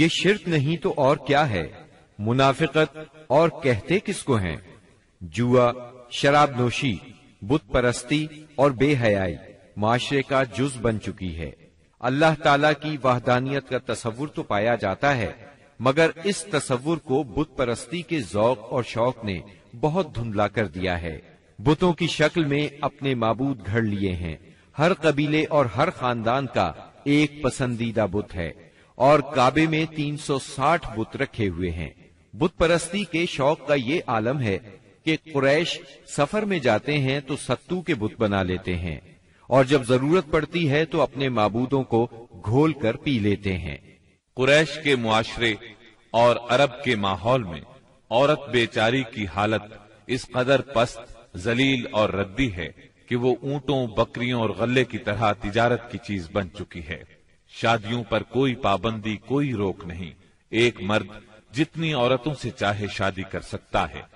Speaker 2: ये शिरक नहीं तो और क्या है मुनाफिकत और कहते किसको हैं? जुआ शराब नोशी बुत परस्ती और बेहयाई माशरे का जुज बन चुकी है अल्लाह ताला की वाहदानियत का तस्वुर तो पाया जाता है मगर इस तस्वुर को बुत परस्ती के जौक और शौक ने बहुत धुंधला कर दिया है बुतों की शक्ल में अपने मबूद घड़ लिए हैं हर कबीले और हर खानदान का एक पसंदीदा बुत है और काबे में 360 बुत रखे हुए हैं बुत परस्ती के शौक का ये आलम है कि कुरैश सफर में जाते हैं तो सत्तू के बुत बना लेते हैं और जब जरूरत पड़ती है तो अपने मबूदों को घोल कर पी लेते हैं
Speaker 3: कुरैश के मुआरे और अरब के माहौल में औरत बेचारी की हालत इस कदर पस्त जलील और रद्दी है कि वो ऊंटों बकरियों और गले की तरह तिजारत की चीज बन चुकी है शादियों पर कोई पाबंदी कोई रोक नहीं एक मर्द जितनी औरतों से चाहे शादी कर सकता है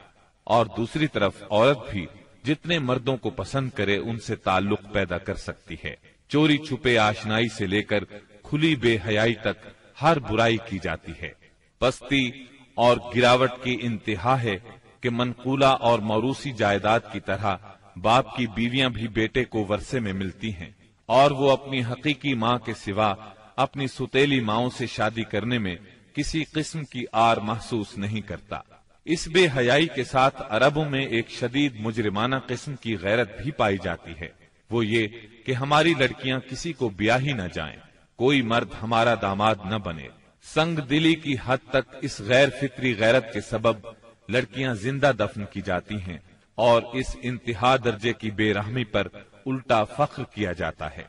Speaker 3: और दूसरी तरफ औरत भी जितने मर्दों को पसंद करे उनसे ताल्लुक पैदा कर सकती है चोरी छुपे आशनाई से लेकर खुली बेहयाई तक हर बुराई की जाती है पस्ती और गिरावट की इंतहा है कि मनकूला और मौरूसी जायदाद की तरह बाप की बीवियां भी बेटे को वर्षे में मिलती हैं और वो अपनी हकीकी माँ के सिवा अपनी सुतेली माओ से शादी करने में किसी किस्म की आर महसूस नहीं करता इस बेहयाई के साथ अरबों में एक शदीद मुजरिमाना किस्म की गैरत भी पाई जाती है वो ये कि हमारी लड़कियां किसी को ब्याह ही न जाएं, कोई मर्द हमारा दामाद न बने संग दिली की हद तक इस गैर फित्री गैरत के सबब लड़कियां जिंदा दफन की जाती हैं और इस इंतहा दर्जे की बेरहमी पर उल्टा फख्र किया जाता है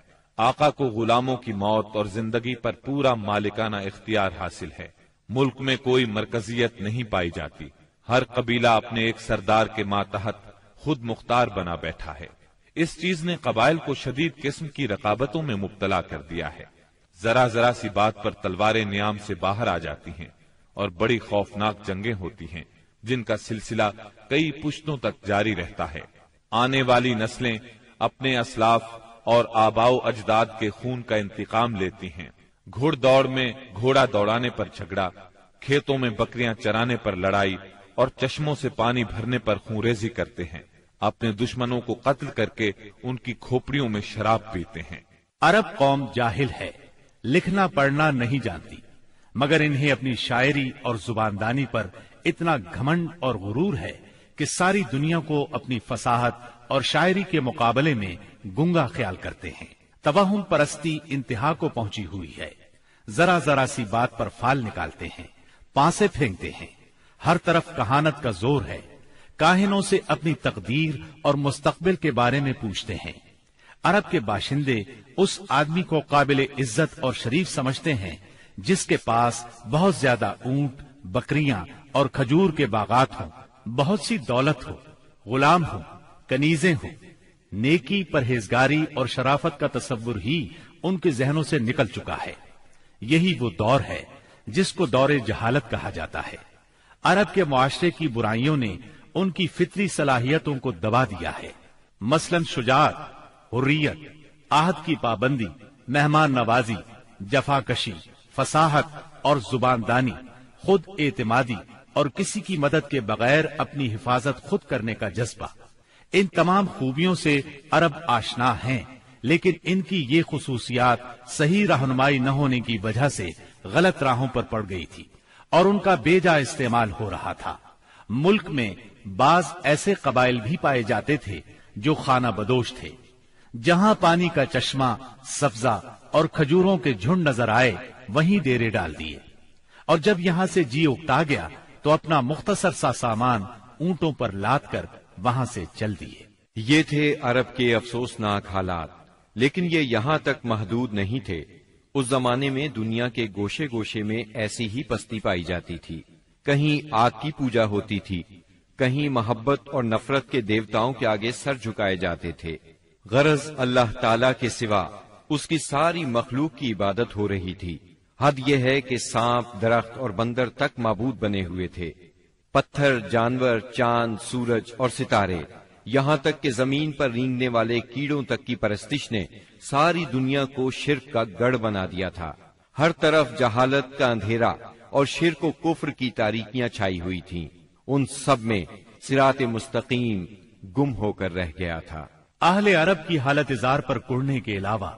Speaker 3: आका को गुलामों की मौत और जिंदगी पर पूरा मालिकाना इख्तियार हासिल है मुल्क में कोई मरकजियत नहीं पाई जाती हर कबीला अपने एक सरदार के मातहत खुद मुख्तार बना बैठा है इस चीज ने कबाइल को शदीद किस्म की रकाबतों में मुबतला कर दिया है जरा जरा सी बात पर तलवारें नियाम से बाहर आ जाती हैं और बड़ी खौफनाक जंगें होती हैं जिनका सिलसिला कई पुश्तों तक जारी रहता है आने वाली नस्लें अपने असलाफ और आबाओ अजदाद के खून का इंतकाम लेती हैं घुड़ दौड़ में घोड़ा दौड़ाने पर झगड़ा खेतों में बकरियां चराने पर लड़ाई और चश्मों से पानी भरने पर खूरेजी करते हैं अपने दुश्मनों को कत्ल करके उनकी खोपड़ियों में शराब पीते हैं अरब कौम जाहिल है लिखना पढ़ना नहीं जानती
Speaker 1: मगर इन्हें अपनी शायरी और जुबानदानी पर इतना घमंड और गुरूर है कि सारी दुनिया को अपनी फसाहत और शायरी के मुकाबले में गुंगा ख्याल करते हैं तवाहम परस्ती इंतहा को पहुंची हुई है जरा जरा सी बात पर फाल निकालते हैं पांसे फेंकते हैं हर तरफ कहानत का जोर है काहिनों से अपनी तकदीर और मुस्तकबिल के बारे में पूछते हैं अरब के बाशिंदे उस आदमी को काबिल इज्जत और शरीफ समझते हैं जिसके पास बहुत ज्यादा ऊंट बकरियां और खजूर के बागात हों बहुत सी दौलत हो गुलाम हो कनीजें हो नेकी परहेजगारी और शराफत का तस्वुर ही उनके जहनों से निकल चुका है यही वो दौर है जिसको दौरे जहालत कहा जाता है अरब के मुआरे की बुराइयों ने उनकी फितरी सलाहियतों को दबा दिया है मसलन शुजात हुर्रियत आहत की पाबंदी मेहमान नवाजी जफाकशी फसाहत और जुबानदानी खुद एतमादी और किसी की मदद के बगैर अपनी हिफाजत खुद करने का जज्बा इन तमाम खूबियों से अरब आशना हैं लेकिन इनकी ये खसूसियात सही रहनुमाई न होने की वजह से गलत राहों पर पड़ गई थी और उनका बेजा इस्तेमाल हो रहा था मुल्क में बाज ऐसे कबाइल भी पाए जाते थे जो खाना बदोश थे जहां पानी का चश्मा सब्जा और खजूरों के झुंड नजर आए वहीं डेरे डाल दिए और जब यहां से जी उगता गया तो अपना मुख्तसर सा सामान
Speaker 2: ऊंटों पर लाद कर वहां से चल दिए ये थे अरब के अफसोसनाक हालात लेकिन ये यहां तक महदूद नहीं थे उस जमाने में दुनिया के गोशे गोशे में ऐसी ही पस्ती पाई जाती थी कहीं आग की पूजा होती थी कहीं मोहब्बत और नफरत के देवताओं के आगे सर झुकाए जाते थे गरज अल्लाह ताला के सिवा उसकी सारी मखलूक की इबादत हो रही थी हद यह है कि सांप दरख्त और बंदर तक मबूद बने हुए थे पत्थर जानवर चांद सूरज और सितारे यहाँ तक कि जमीन पर रींगने वाले कीड़ों तक की परस्तिश ने सारी दुनिया को शिरक का गढ़ बना दिया था हर तरफ जहालत का अंधेरा और शिरक को कुफर की तारीखियां छाई हुई थीं। उन सब में सिरात मुस्तकीम गुम होकर रह गया था
Speaker 1: आहले अरब की हालत इजार पर कुड़ने के अलावा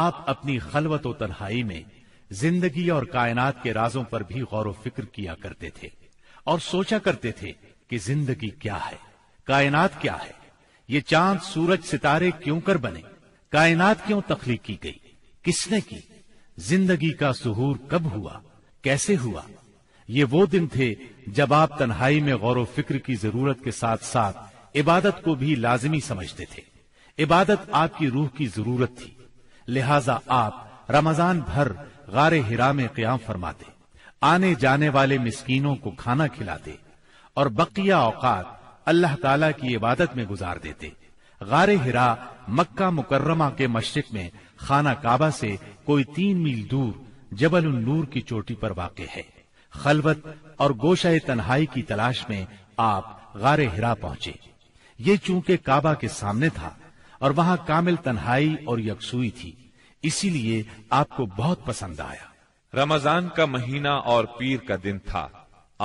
Speaker 1: आप अपनी खलवत तनहाई में जिंदगी और कायनात के राजों पर भी गौर व फिक्र किया करते थे और सोचा करते थे कि जिंदगी क्या है कायनात क्या है ये चांद सूरज सितारे क्यों कर बने कायनात क्यों तखलीक की गई किसने की जिंदगी का सुहूर कब हुआ कैसे हुआ ये वो दिन थे जब आप तन्हाई में गौर फिक्र की जरूरत के साथ साथ इबादत को भी लाजमी समझते थे इबादत आपकी रूह की जरूरत थी लिहाजा आप रमजान भर गारे हिरा में क्याम फरमाते आने जाने वाले मिस्कीनों को खाना खिलाते और बकिया औकात अल्लाह ताला की इबादत में गुजार देते गारे हिरा मक्का मुकर्रमा के मशरक में खाना काबा से कोई तीन मील दूर जबल नूर की चोटी पर वाक़ है खलबत और गोशाए तन्हाई की तलाश में आप गारे हिरा पहुंचे ये चूंकि काबा के सामने था और वहां कामिल तन्हाई और यकसुई थी इसीलिए आपको बहुत पसंद आया
Speaker 3: रमजान का महीना और पीर का दिन था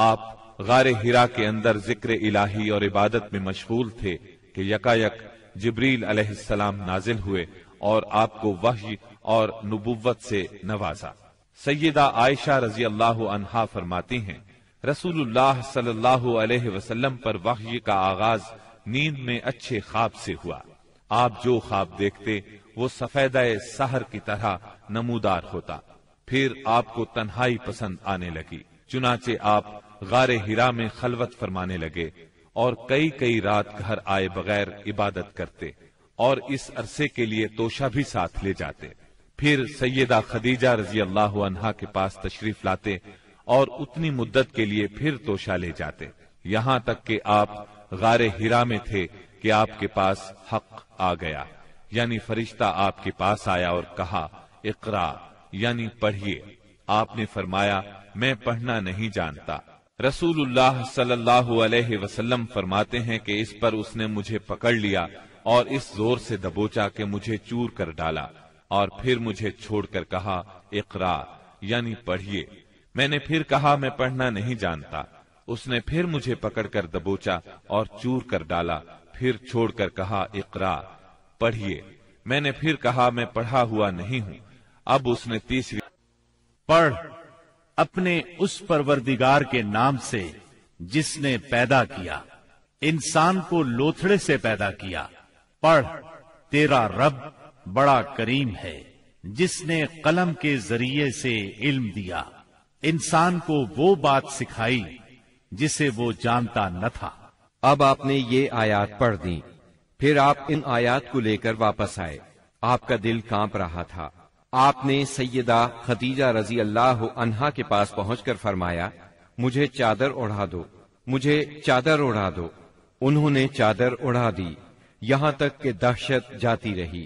Speaker 3: आप गार हिरा के अंदर जिक्र इलाही और इबादत में मशगूल थे कि यकायक जिब्रील अलैहिस्सलाम नाजिल हुए और आपको वही और नबुवत से नवाजा सैदा आयशा रजी अल्लाह अनहा फरमाती हैं रसूलुल्लाह सल्लल्लाहु अलैहि वसल्लम पर वही का आगाज नींद में अच्छे ख्वाब से हुआ आप जो ख्वाब देखते वो सफेदा सहर की तरह नमूदार होता फिर आपको तन्हाई पसंद आने लगी चुनाचे आप गार हिरा में खलवत फरमाने लगे और कई कई रात घर आए बगैर इबादत करते और इस अरसे के लिए तोशा भी साथ ले जाते फिर सैयदा खदीजा रजी अल्लाह के पास तशरीफ लाते और उतनी मुद्दत के लिए फिर तोशा ले जाते यहाँ तक कि आप गारे हिरा में थे कि आपके पास हक आ गया यानी फरिश्ता आपके पास आया और कहा इकरा यानी पढ़िए आपने फरमाया मैं पढ़ना नहीं जानता रसूलुल्लाह सल्लल्लाहु अलैहि वसल्लम फरमाते हैं कि इस पर उसने मुझे पकड़ लिया और इस जोर से दबोचा कि मुझे चूर कर डाला और फिर मुझे छोड़कर कहा इकरा यानी पढ़िए मैंने फिर कहा मैं पढ़ना नहीं जानता उसने फिर मुझे पकड़कर दबोचा और चूर कर डाला फिर छोड़कर कहा इकरा पढ़िए मैंने फिर कहा मैं पढ़ा हुआ नहीं हूँ अब उसने तीसरी पढ़ अपने उस परवरदिगार के नाम से जिसने पैदा किया
Speaker 1: इंसान को लोथड़े से पैदा किया पढ़ तेरा रब बड़ा करीम है जिसने कलम के जरिए से इल्म दिया
Speaker 2: इंसान को वो बात सिखाई जिसे वो जानता न था अब आपने ये आयात पढ़ दी फिर आप इन आयात को लेकर वापस आए आपका दिल कांप रहा था आपने सैयदा खदीजा रजी अल्लाह अनहा के पास पहुंचकर फरमाया मुझे चादर ओढ़ा दो मुझे चादर ओढ़ा दो उन्होंने चादर ओढ़ा दी यहाँ तक कि दहशत जाती रही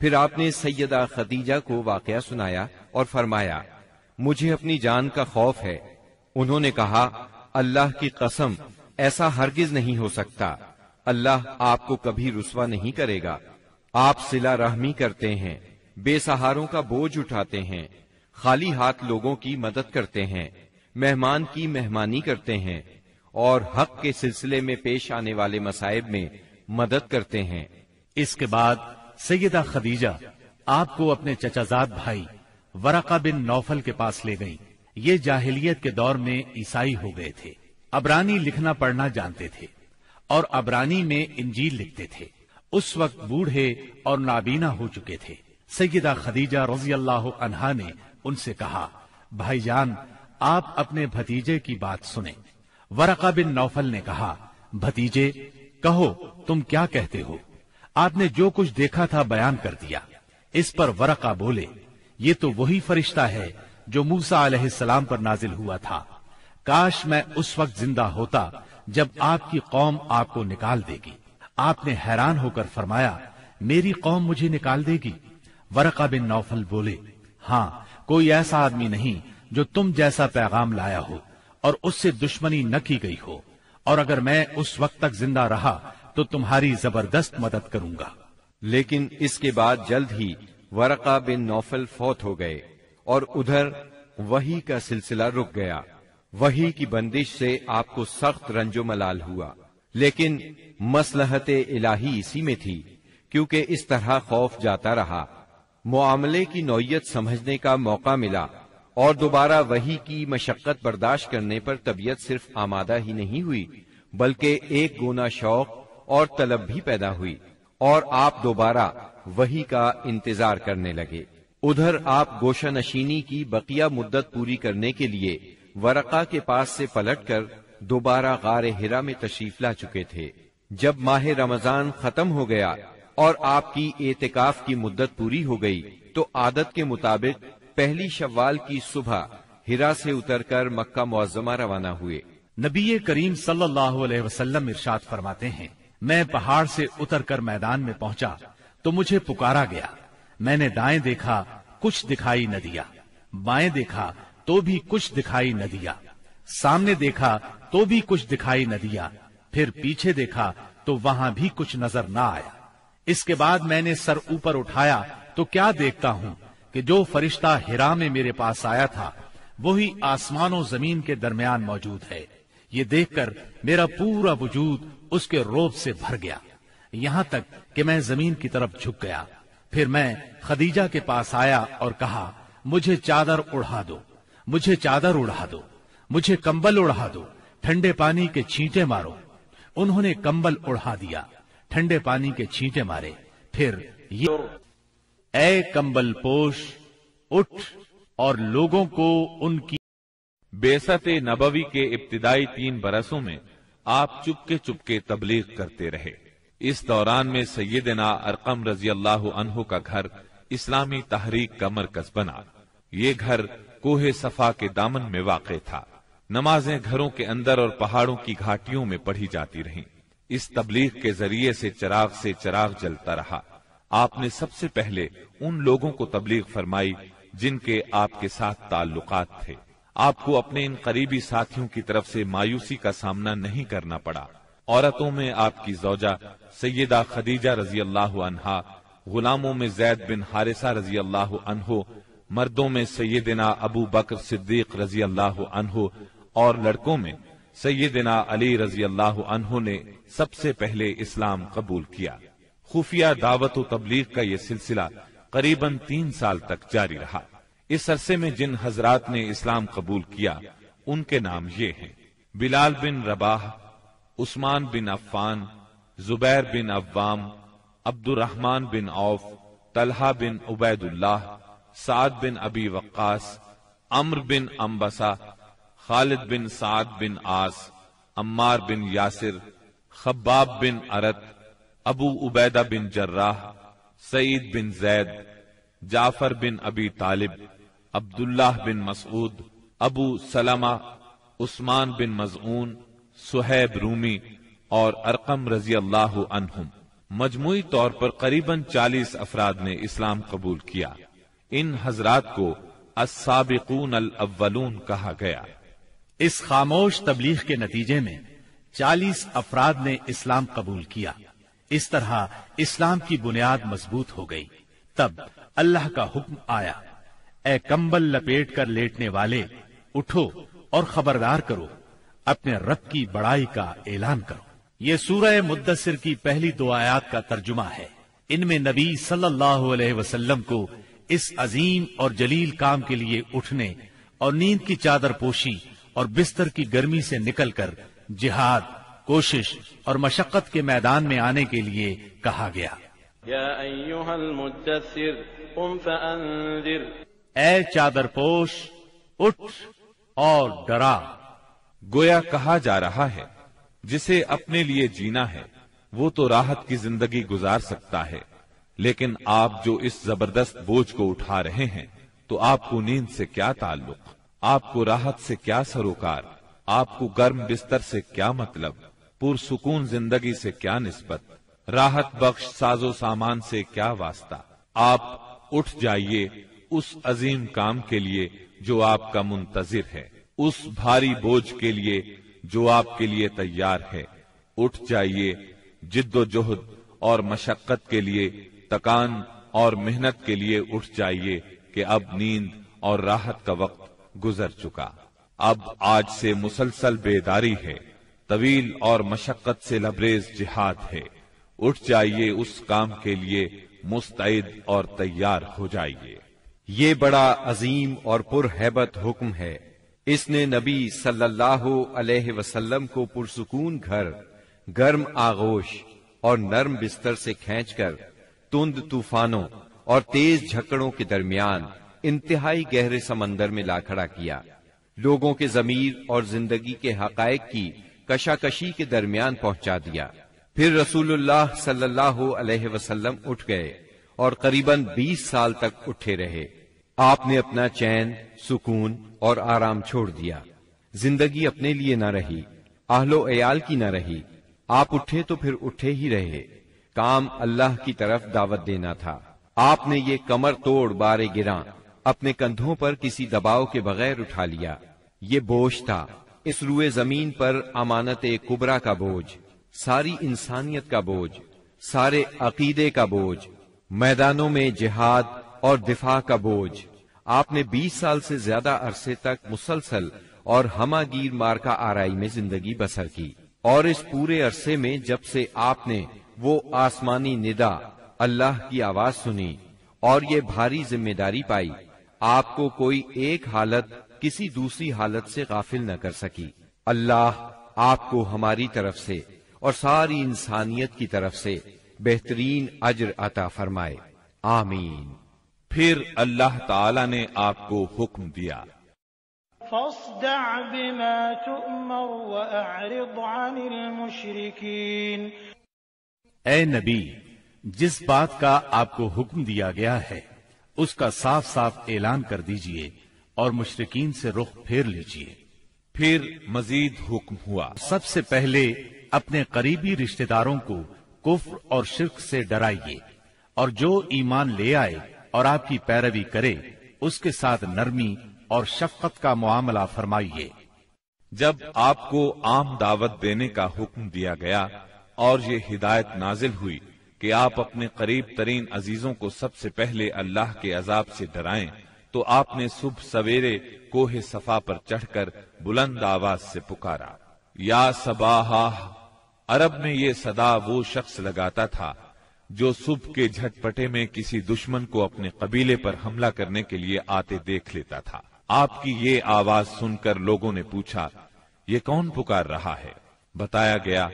Speaker 2: फिर आपने सैयदा खदीजा को वाकया सुनाया और फरमाया मुझे अपनी जान का खौफ है उन्होंने कहा अल्लाह की कसम ऐसा हरगिज नहीं हो सकता अल्लाह आपको कभी रुसवा नहीं करेगा आप सिला रहमी करते हैं बेसहारों का बोझ उठाते हैं खाली हाथ लोगों की मदद करते हैं मेहमान की मेहमानी करते हैं और हक के सिलसिले में पेश आने वाले मसायब में मदद करते हैं इसके बाद सैयदा
Speaker 1: खदीजा आपको अपने चचाजाद भाई वरका बिन नौफल के पास ले गई ये जाहिलियत के दौर में ईसाई हो गए थे अबरानी लिखना पढ़ना जानते थे और अबरानी में इंजील लिखते थे उस वक्त बूढ़े और नाबीना हो चुके थे सैदा खदीजा रजी अल्लाह अनहा ने उनसे कहा भाईजान आप अपने भतीजे की बात सुने वरका बिन नौफल ने कहा भतीजे कहो तुम क्या कहते हो आपने जो कुछ देखा था बयान कर दिया इस पर वरका बोले ये तो वही फरिश्ता है जो मूसा सलाम पर नाजिल हुआ था काश मैं उस वक्त जिंदा होता जब आपकी कौम आपको निकाल देगी आपने हैरान होकर फरमाया मेरी कौम मुझे निकाल देगी वरका बिन नौफल बोले हाँ कोई ऐसा आदमी नहीं जो तुम जैसा पैगाम लाया हो और उससे दुश्मनी न की गई हो और अगर मैं उस वक्त तक जिंदा रहा तो तुम्हारी जबरदस्त मदद करूंगा
Speaker 2: लेकिन इसके बाद जल्द ही वरका बिन नौफल फौत हो गए और उधर वही का सिलसिला रुक गया वही की बंदिश से आपको सख्त रंजो मलाल हुआ लेकिन मसलहत इलाही इसी में थी क्योंकि इस तरह खौफ जाता रहा मामले की नौीयत समझने का मौका मिला और दोबारा वही की मशक्क़त बर्दाश्त करने पर तबीयत सिर्फ आमादा ही नहीं हुई बल्कि एक गोना शौक और तलब भी पैदा हुई और आप दोबारा वही का इंतजार करने लगे उधर आप गोशा नशीनी की बकिया मुद्दत पूरी करने के लिए वरका के पास से पलटकर दोबारा गार हिरा में तशरीफ ला चुके थे जब माह रमजान खत्म हो गया और आपकी एहतिकाफ की मुद्दत पूरी हो गई तो आदत के मुताबिक पहली शवाल की सुबह हिरा से उतरकर मक्का मुआजमा रवाना हुए नबी करीम सल्लल्लाहु अलैहि वसल्लम
Speaker 1: इरशाद फरमाते हैं मैं पहाड़ से उतरकर मैदान में पहुंचा तो मुझे पुकारा गया मैंने दाएं देखा कुछ दिखाई न दिया बाएं देखा तो भी कुछ दिखाई न दिया सामने देखा तो भी कुछ दिखाई न दिया फिर पीछे देखा तो वहां भी कुछ नजर न आया इसके बाद मैंने सर ऊपर उठाया तो क्या देखता हूँ कि जो फरिश्ता हिरा में मेरे पास आया था वही आसमानों जमीन के दरमियान मौजूद है ये देखकर मेरा पूरा वजूद उसके रोब से भर गया यहाँ तक कि मैं जमीन की तरफ झुक गया फिर मैं खदीजा के पास आया और कहा मुझे चादर उड़ा दो मुझे चादर उड़ा दो मुझे कंबल उड़ा दो ठंडे पानी के छींटे मारो उन्होंने कंबल उड़ा दिया ठंडे पानी के छींटे मारे फिर ये
Speaker 3: ए कंबल पोश उठ और लोगों को उनकी बेसत नबवी के इब्तदाई तीन बरसों में आप चुपके चुपके तबलीग करते रहे इस दौरान में सैदना अरकम रजी अल्लाह अनहु का घर इस्लामी तहरीक का मरकज बना ये घर कोहे सफा के दामन में वाक़ था नमाजें घरों के अंदर और पहाड़ों की घाटियों में पढ़ी जाती रहीं इस तबलीग के जरिए से चराग से चराग जलता रहा आपने सबसे पहले उन लोगों को तबलीग फरमाई जिनके आपके साथ ताल्लुकात थे आपको अपने इन करीबी साथियों की तरफ से मायूसी का सामना नहीं करना पड़ा औरतों में आपकी जौजा सैदा खदीजा रजी अल्लाह गुलामों में जैद बिन हारिसा रजी अल्लाह अनहो मर्दों में सैदना अबू बकर सिद्दीक रजी अल्लाह अनहो और लड़कों में सैदिना अली रजी अल्लाह ने सबसे पहले इस्लाम कबूल किया खुफिया दावत तबलीग का यह सिलसिला करीबन तीन साल तक जारी रहा इस अरसे में जिन हजरात ने इस्लाम कबूल किया उनके नाम ये हैं बिलाल बिन रबाह उस्मान बिन अफान जुबैर बिन अवाम अब्दुलरहमान बिन औफ तलहा बिन उबैदुल्लाह साद बिन अबी वक्स अम्र बिन अम्बसा खालिद बिन साद बिन आस अम्मार बिन यासिर खब्बाब बिन अरत अबू उबैदा बिन जर्राह सईद बिन जैद जाफर बिन अबी तालिब अब्दुल्लाह बिन मसूद अबू सलामा उस्मान बिन मजून सुहैब रूमी और अरकम रजी अल्लाह अनहुम मजमू तौर पर करीबन 40 अफराद ने इस्लाम कबूल किया इन हजरात को असाबिकून अल अव्वलून कहा गया इस खामोश तबलीग के नतीजे में 40 अफराद
Speaker 1: ने इस्लाम कबूल किया इस तरह इस्लाम की बुनियाद मजबूत हो गई तब अल्लाह का हुक्म आया ए कंबल लपेट कर लेटने वाले उठो और खबरदार करो अपने रब की बड़ाई का ऐलान करो ये सूरह मुद्दसर की पहली दो आयात का तर्जुमा है इनमें नबी सल्लल्लाहु अलैहि वसल्लम को इस अजीम और जलील काम के लिए उठने और नींद की चादर पोशी और बिस्तर की गर्मी से निकलकर जिहाद कोशिश और मशक्कत के मैदान में आने के लिए कहा गया
Speaker 3: ए चादर पोश उठ और डरा गोया कहा जा रहा है जिसे अपने लिए जीना है वो तो राहत की जिंदगी गुजार सकता है लेकिन आप जो इस जबरदस्त बोझ को उठा रहे हैं तो आपको नींद से क्या ताल्लुक आपको राहत से क्या सरोकार आपको गर्म बिस्तर से क्या मतलब पुरसुकून जिंदगी से क्या निस्बत राहत बख्श साजो सामान से क्या वास्ता आप उठ जाइए उस अजीम काम के लिए जो आपका मुंतजिर है उस भारी बोझ के लिए जो आपके लिए तैयार है उठ जाइए जिद्दोजहद और मशक्कत के लिए तकान और मेहनत के लिए उठ जाइए कि अब नींद और राहत का वक्त गुजर चुका अब आज से मुसलसल बेदारी है तवील और मशक्कत से लबरेज जिहाद है उठ जाइए उस काम के लिए मुस्तैद
Speaker 2: और तैयार हो जाइए ये बड़ा अजीम और पुरहेबत हुक्म है इसने नबी सल्लल्लाहु अलैहि वसल्लम को पुरसकून घर गर्म आगोश और नर्म बिस्तर से खींचकर तुंद तूफानों और तेज झकड़ों के दरमियान इंतहाई गहरे समंदर में ला खड़ा किया लोगों के जमीर और जिंदगी के हक की कशाकशी के दरमियान पहुंचा दिया फिर रसूलुल्लाह सल्लल्लाहु अलैहि वसल्लम उठ गए और करीबन 20 साल तक उठे रहे आपने अपना चैन सुकून और आराम छोड़ दिया जिंदगी अपने लिए ना रही आहलो अयाल की ना रही आप उठे तो फिर उठे ही रहे काम अल्लाह की तरफ दावत देना था आपने ये कमर तोड़ बारे गिरा अपने कंधों पर किसी दबाव के बगैर उठा लिया ये बोझ था इस रुए जमीन पर अमानत कुबरा का बोझ सारी इंसानियत का बोझ सारे अकीदे का बोझ मैदानों में जिहाद और दिफा का बोझ आपने 20 साल से ज्यादा अरसे तक मुसलसल और हमागीर मार्का आराई में जिंदगी बसर की और इस पूरे अरसे में जब से आपने वो आसमानी निदा अल्लाह की आवाज सुनी और ये भारी जिम्मेदारी पाई आपको कोई एक हालत किसी दूसरी हालत से गाफिल न कर सकी अल्लाह आपको हमारी तरफ से और सारी इंसानियत की तरफ से बेहतरीन अजर अता फरमाए आमीन फिर अल्लाह ताला ने आपको हुक्म दिया
Speaker 1: ए नबी जिस बात का आपको हुक्म दिया गया है उसका साफ साफ ऐलान कर दीजिए और मुशरकिन से रुख फेर लीजिए फिर मजीद हुक्म हुआ सबसे पहले अपने करीबी रिश्तेदारों को कुफ्र और शिरक से डराइए और जो ईमान ले आए और आपकी पैरवी करे उसके साथ नरमी और शफकत का मामला
Speaker 3: फरमाइए जब आपको आम दावत देने का हुक्म दिया गया और ये हिदायत नाजिल हुई कि आप अपने करीब तरीन अजीजों को सबसे पहले अल्लाह के अजाब से डराएं तो आपने सुबह सवेरे कोहे सफा पर चढ़कर बुलंद आवाज से पुकारा या सबाह अरब में ये सदा वो शख्स लगाता था जो सुबह के झटपटे में किसी दुश्मन को अपने कबीले पर हमला करने के लिए आते देख लेता था आपकी ये आवाज सुनकर लोगों ने पूछा ये कौन पुकार रहा है बताया गया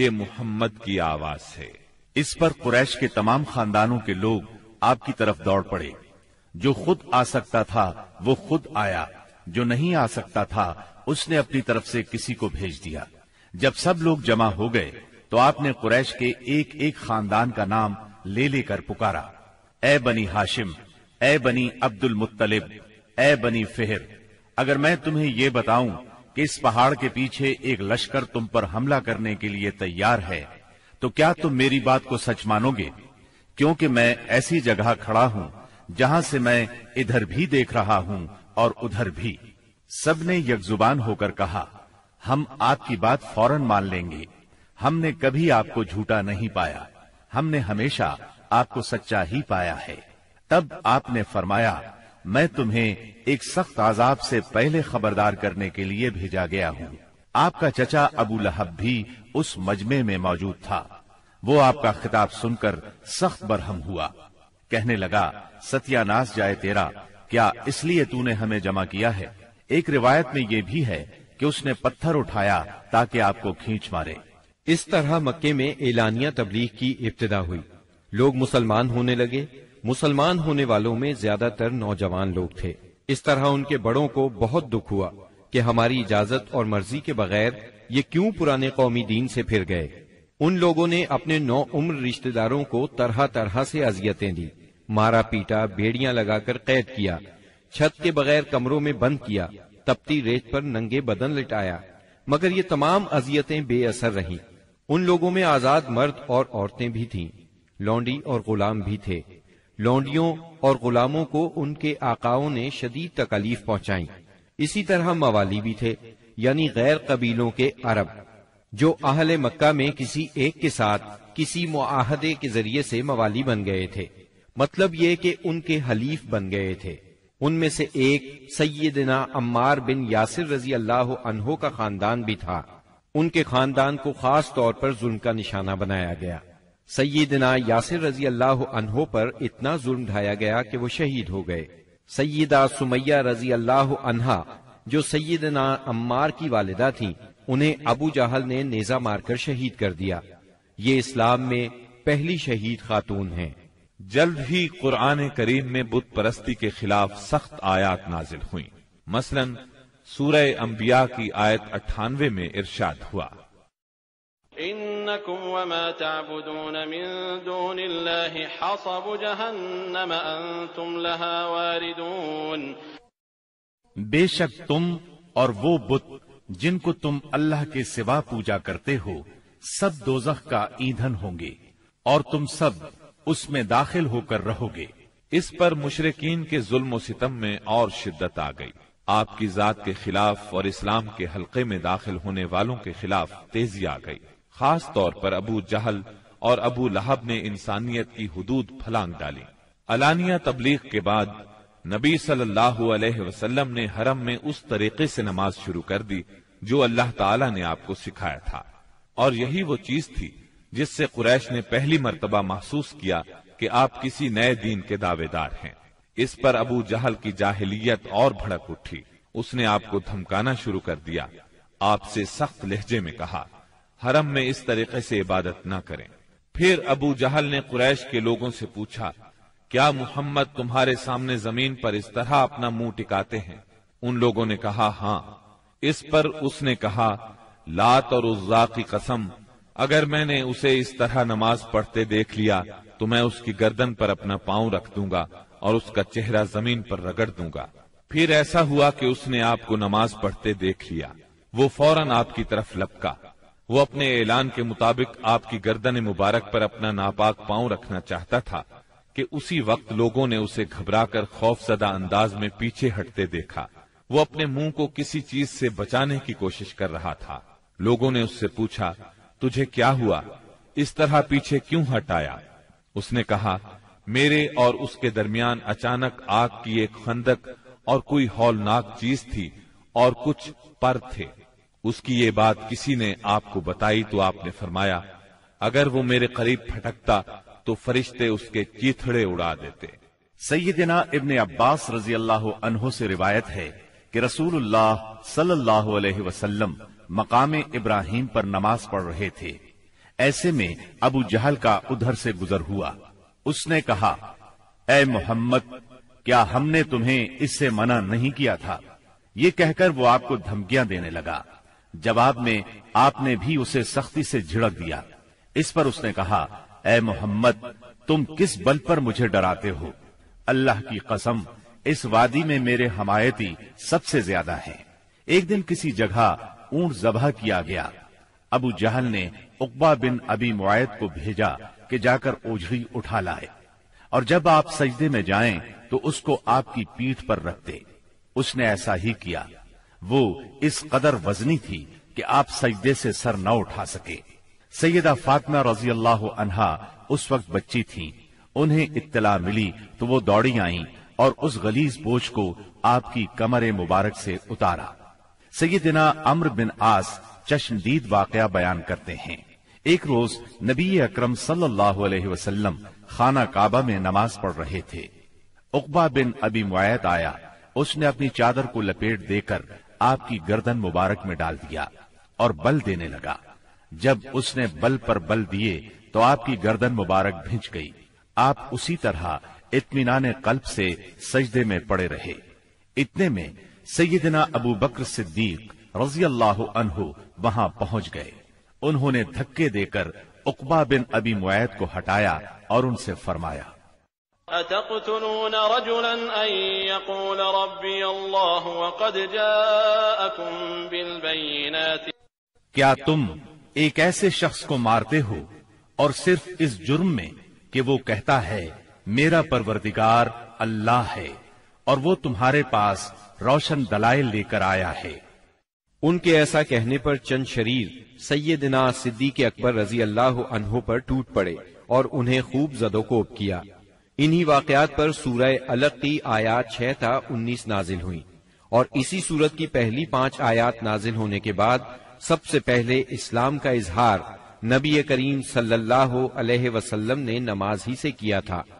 Speaker 3: ये मोहम्मद की आवाज है इस पर कुरैश के तमाम खानदानों के लोग आपकी
Speaker 1: तरफ दौड़ पड़े जो खुद आ सकता था वो खुद आया जो नहीं आ सकता था उसने अपनी तरफ से किसी को भेज दिया जब सब लोग जमा हो गए तो आपने कुरैश के एक एक खानदान का नाम ले लेकर पुकारा ए बनी हाशिम ए बनी अब्दुल मुत्तलिब ए बनी फेहर अगर मैं तुम्हें ये बताऊं कि इस पहाड़ के पीछे एक लश्कर तुम पर हमला करने के लिए तैयार है तो क्या तुम मेरी बात को सच मानोगे क्योंकि मैं ऐसी जगह खड़ा हूँ जहां से मैं इधर भी देख रहा हूँ और उधर भी सबने यकजुबान होकर कहा हम आपकी बात फौरन मान लेंगे हमने कभी आपको झूठा नहीं पाया हमने हमेशा आपको सच्चा ही पाया है तब आपने फरमाया मैं तुम्हें एक सख्त आजाब से पहले खबरदार करने के लिए भेजा गया हूँ आपका चचा अबू लहब भी उस मजमे में मौजूद था वो आपका खिताब सुनकर सख्त बरहम हुआ कहने लगा सत्यानाश जाए तेरा क्या इसलिए तूने हमें जमा किया है एक
Speaker 2: रिवायत में ये भी है कि उसने पत्थर उठाया ताकि आपको खींच मारे इस तरह मक्के में एलानिया तबलीग की इब्तदा हुई लोग मुसलमान होने लगे मुसलमान होने वालों में ज्यादातर नौजवान लोग थे इस तरह उनके बड़ों को बहुत दुख हुआ कि हमारी इजाजत और मर्जी के बगैर ये क्यों पुराने कौमी दीन से फिर गए उन लोगों ने अपने नौ उम्र रिश्तेदारों को तरह तरह से अजियतें दी मारा पीटा बेड़ियां लगाकर कैद किया छत के बगैर कमरों में बंद किया तपती रेत पर नंगे बदन लिटाया मगर ये तमाम अजियतें बेअसर रही उन लोगों में आजाद मर्द और औरतें भी थीं लौंडी और गुलाम भी थे लौंडियों और गुलामों को उनके आकाओं ने शदीद तकलीफ पहुंचाई इसी तरह मवाली भी थे यानी गैर कबीलों के अरब जो अहल मक्का में किसी एक के साथ किसी मुआहदे के जरिए से मवाली बन गए थे मतलब ये कि उनके हलीफ बन गए थे उनमें से एक सैदना अम्मार बिन यासिर रजी अल्लाह अनहो का खानदान भी था उनके खानदान को खास तौर पर जुल्म का निशाना बनाया गया सैदना यासिर रजी अल्लाह अनहो पर इतना जुल्म ढाया गया कि वो शहीद हो गए सैदा सुमैया रजी अल्लाह अनहा जो सैदना अम्मार की वालिदा थी उन्हें अबू जहल ने नेजा मारकर शहीद कर दिया ये इस्लाम में पहली शहीद खातून है जल्द ही
Speaker 3: कुरान करीम में बुत परस्ती के खिलाफ सख्त आयात नाजिल हुई मसलन सूरह अम्बिया की आयत अट्ठानवे में इर्शाद हुआ
Speaker 2: إنكم وما تعبدون من دون الله حصب جهنم أنتم لها واردون
Speaker 1: बेशक तुम और वो बुत जिनको तुम अल्लाह के सिवा पूजा करते हो सब
Speaker 3: दोजख का ईंधन होंगे और तुम सब उसमें दाखिल होकर रहोगे इस पर मुशरकिन के जुल्म सितम में और शिद्दत आ गई आपकी जात के खिलाफ और इस्लाम के हलके में दाखिल होने वालों के खिलाफ तेजी आ गई खास तौर पर अबू जहल और अबू लहब ने इंसानियत की हदूद फलांग डाली अलानिया तबलीग के बाद नबी सल्लल्लाहु अलैहि वसल्लम ने हरम में उस तरीके से नमाज शुरू कर दी जो अल्लाह ताला ने आपको सिखाया था और यही वो चीज थी जिससे कुरैश ने पहली मरतबा महसूस किया कि आप किसी नए दीन के दावेदार हैं इस पर अबू जहल की जाहिलियत और भड़क उठी उसने आपको धमकाना शुरू कर दिया आपसे सख्त लहजे में कहा हरम में इस तरीके से इबादत न करें फिर अबू जहल ने कुरैश के लोगों से पूछा क्या मोहम्मद तुम्हारे सामने जमीन पर इस तरह अपना मुंह टिकाते हैं उन लोगों ने कहा हाँ इस पर उसने कहा लात और उज्जा की कसम अगर मैंने उसे इस तरह नमाज पढ़ते देख लिया तो मैं उसकी गर्दन पर अपना पांव रख दूंगा और उसका चेहरा जमीन पर रगड़ दूंगा फिर ऐसा हुआ कि उसने आपको नमाज पढ़ते देख लिया वो फौरन आपकी तरफ लपका वो अपने ऐलान के मुताबिक आपकी गर्दन मुबारक पर अपना नापाक पांव रखना चाहता था कि उसी वक्त लोगों ने उसे घबराकर खौफजदा अंदाज में पीछे हटते देखा वो अपने मुंह को किसी चीज से बचाने की कोशिश कर रहा था लोगों ने उससे पूछा तुझे क्या हुआ इस तरह पीछे क्यों हटाया उसने कहा मेरे और उसके दरमियान अचानक आग की एक खंदक और कोई हौलनाक चीज थी और कुछ पर थे उसकी ये बात किसी ने आपको बताई तो आपने फरमाया अगर वो मेरे करीब फटकता तो फरिश्ते उसके चीथड़े उड़ा देते
Speaker 1: सैदना इबन अब्बास रजी अल्लाह अनहो से रिवायत है कि रसूलुल्लाह सल्लल्लाहु अलैहि वसल्लम मकाम इब्राहिम पर नमाज पढ़ रहे थे ऐसे में अबू जहल का उधर से गुजर हुआ उसने कहा ए मोहम्मद क्या हमने तुम्हें इससे मना नहीं किया था ये कहकर वो आपको धमकियां देने लगा जवाब में आपने भी उसे सख्ती से झिड़क दिया इस पर उसने कहा ए मोहम्मद तुम किस बल पर मुझे डराते हो अल्लाह की कसम इस वादी में मेरे हमायती सबसे ज्यादा है एक दिन किसी जगह ऊंट जबह किया गया अबू जहल ने उकबा बिन अबी मुआयद को भेजा कि जाकर ओझड़ी उठा लाए और जब आप सजदे में जाएं तो उसको आपकी पीठ पर रख दे उसने ऐसा ही किया वो इस कदर वजनी थी कि आप सजदे से सर न उठा सके सैदा फातमा रजी अल्लाह अनहा उस वक्त बच्ची थी उन्हें इत्तला मिली तो वो दौड़ी आई और उस गलीज बोझ को आपकी कमर मुबारक से उतारा सैदिना अम्र बिन आस चश्मदीद वाकया बयान करते हैं एक रोज नबी अक्रम सल्लल्लाहु खाना काबा में नमाज पढ़ रहे थे उकबा बिन अबी मुआयत आया उसने अपनी चादर को लपेट देकर आपकी गर्दन मुबारक में डाल दिया और बल देने लगा जब उसने बल पर बल दिए तो आपकी गर्दन मुबारक भिंच गई आप उसी तरह इतमान कल्प से सजदे में पड़े रहे इतने में सैदना अबू बकर सिद्दीक रजी अल्लाह अनहु वहां पहुंच गए उन्होंने धक्के देकर उकबा बिन अबी मुद को हटाया और उनसे फरमाया
Speaker 3: أتقتلون رجلا أن يقول ربي الله
Speaker 1: وقد جاءكم بالبينات क्या तुम एक ऐसे शख्स को मारते हो और सिर्फ इस जुर्म में कि वो कहता है मेरा परवरदिगार
Speaker 2: अल्लाह है और वो तुम्हारे पास रोशन दलाइल लेकर आया है उनके ऐसा कहने पर चंद शरीर सैयदना सिद्दीक अकबर रजी अल्लाह अनहो पर टूट पड़े और उन्हें खूब जदोकोप किया इन्हीं वाकयात पर सूरह अलग की आयात छह था उन्नीस नाजिल हुई और इसी सूरत की पहली पांच आयात नाजिल होने के बाद सबसे पहले इस्लाम का इजहार नबी करीम सल्लल्लाहु अलैहि वसल्लम ने नमाज ही से किया था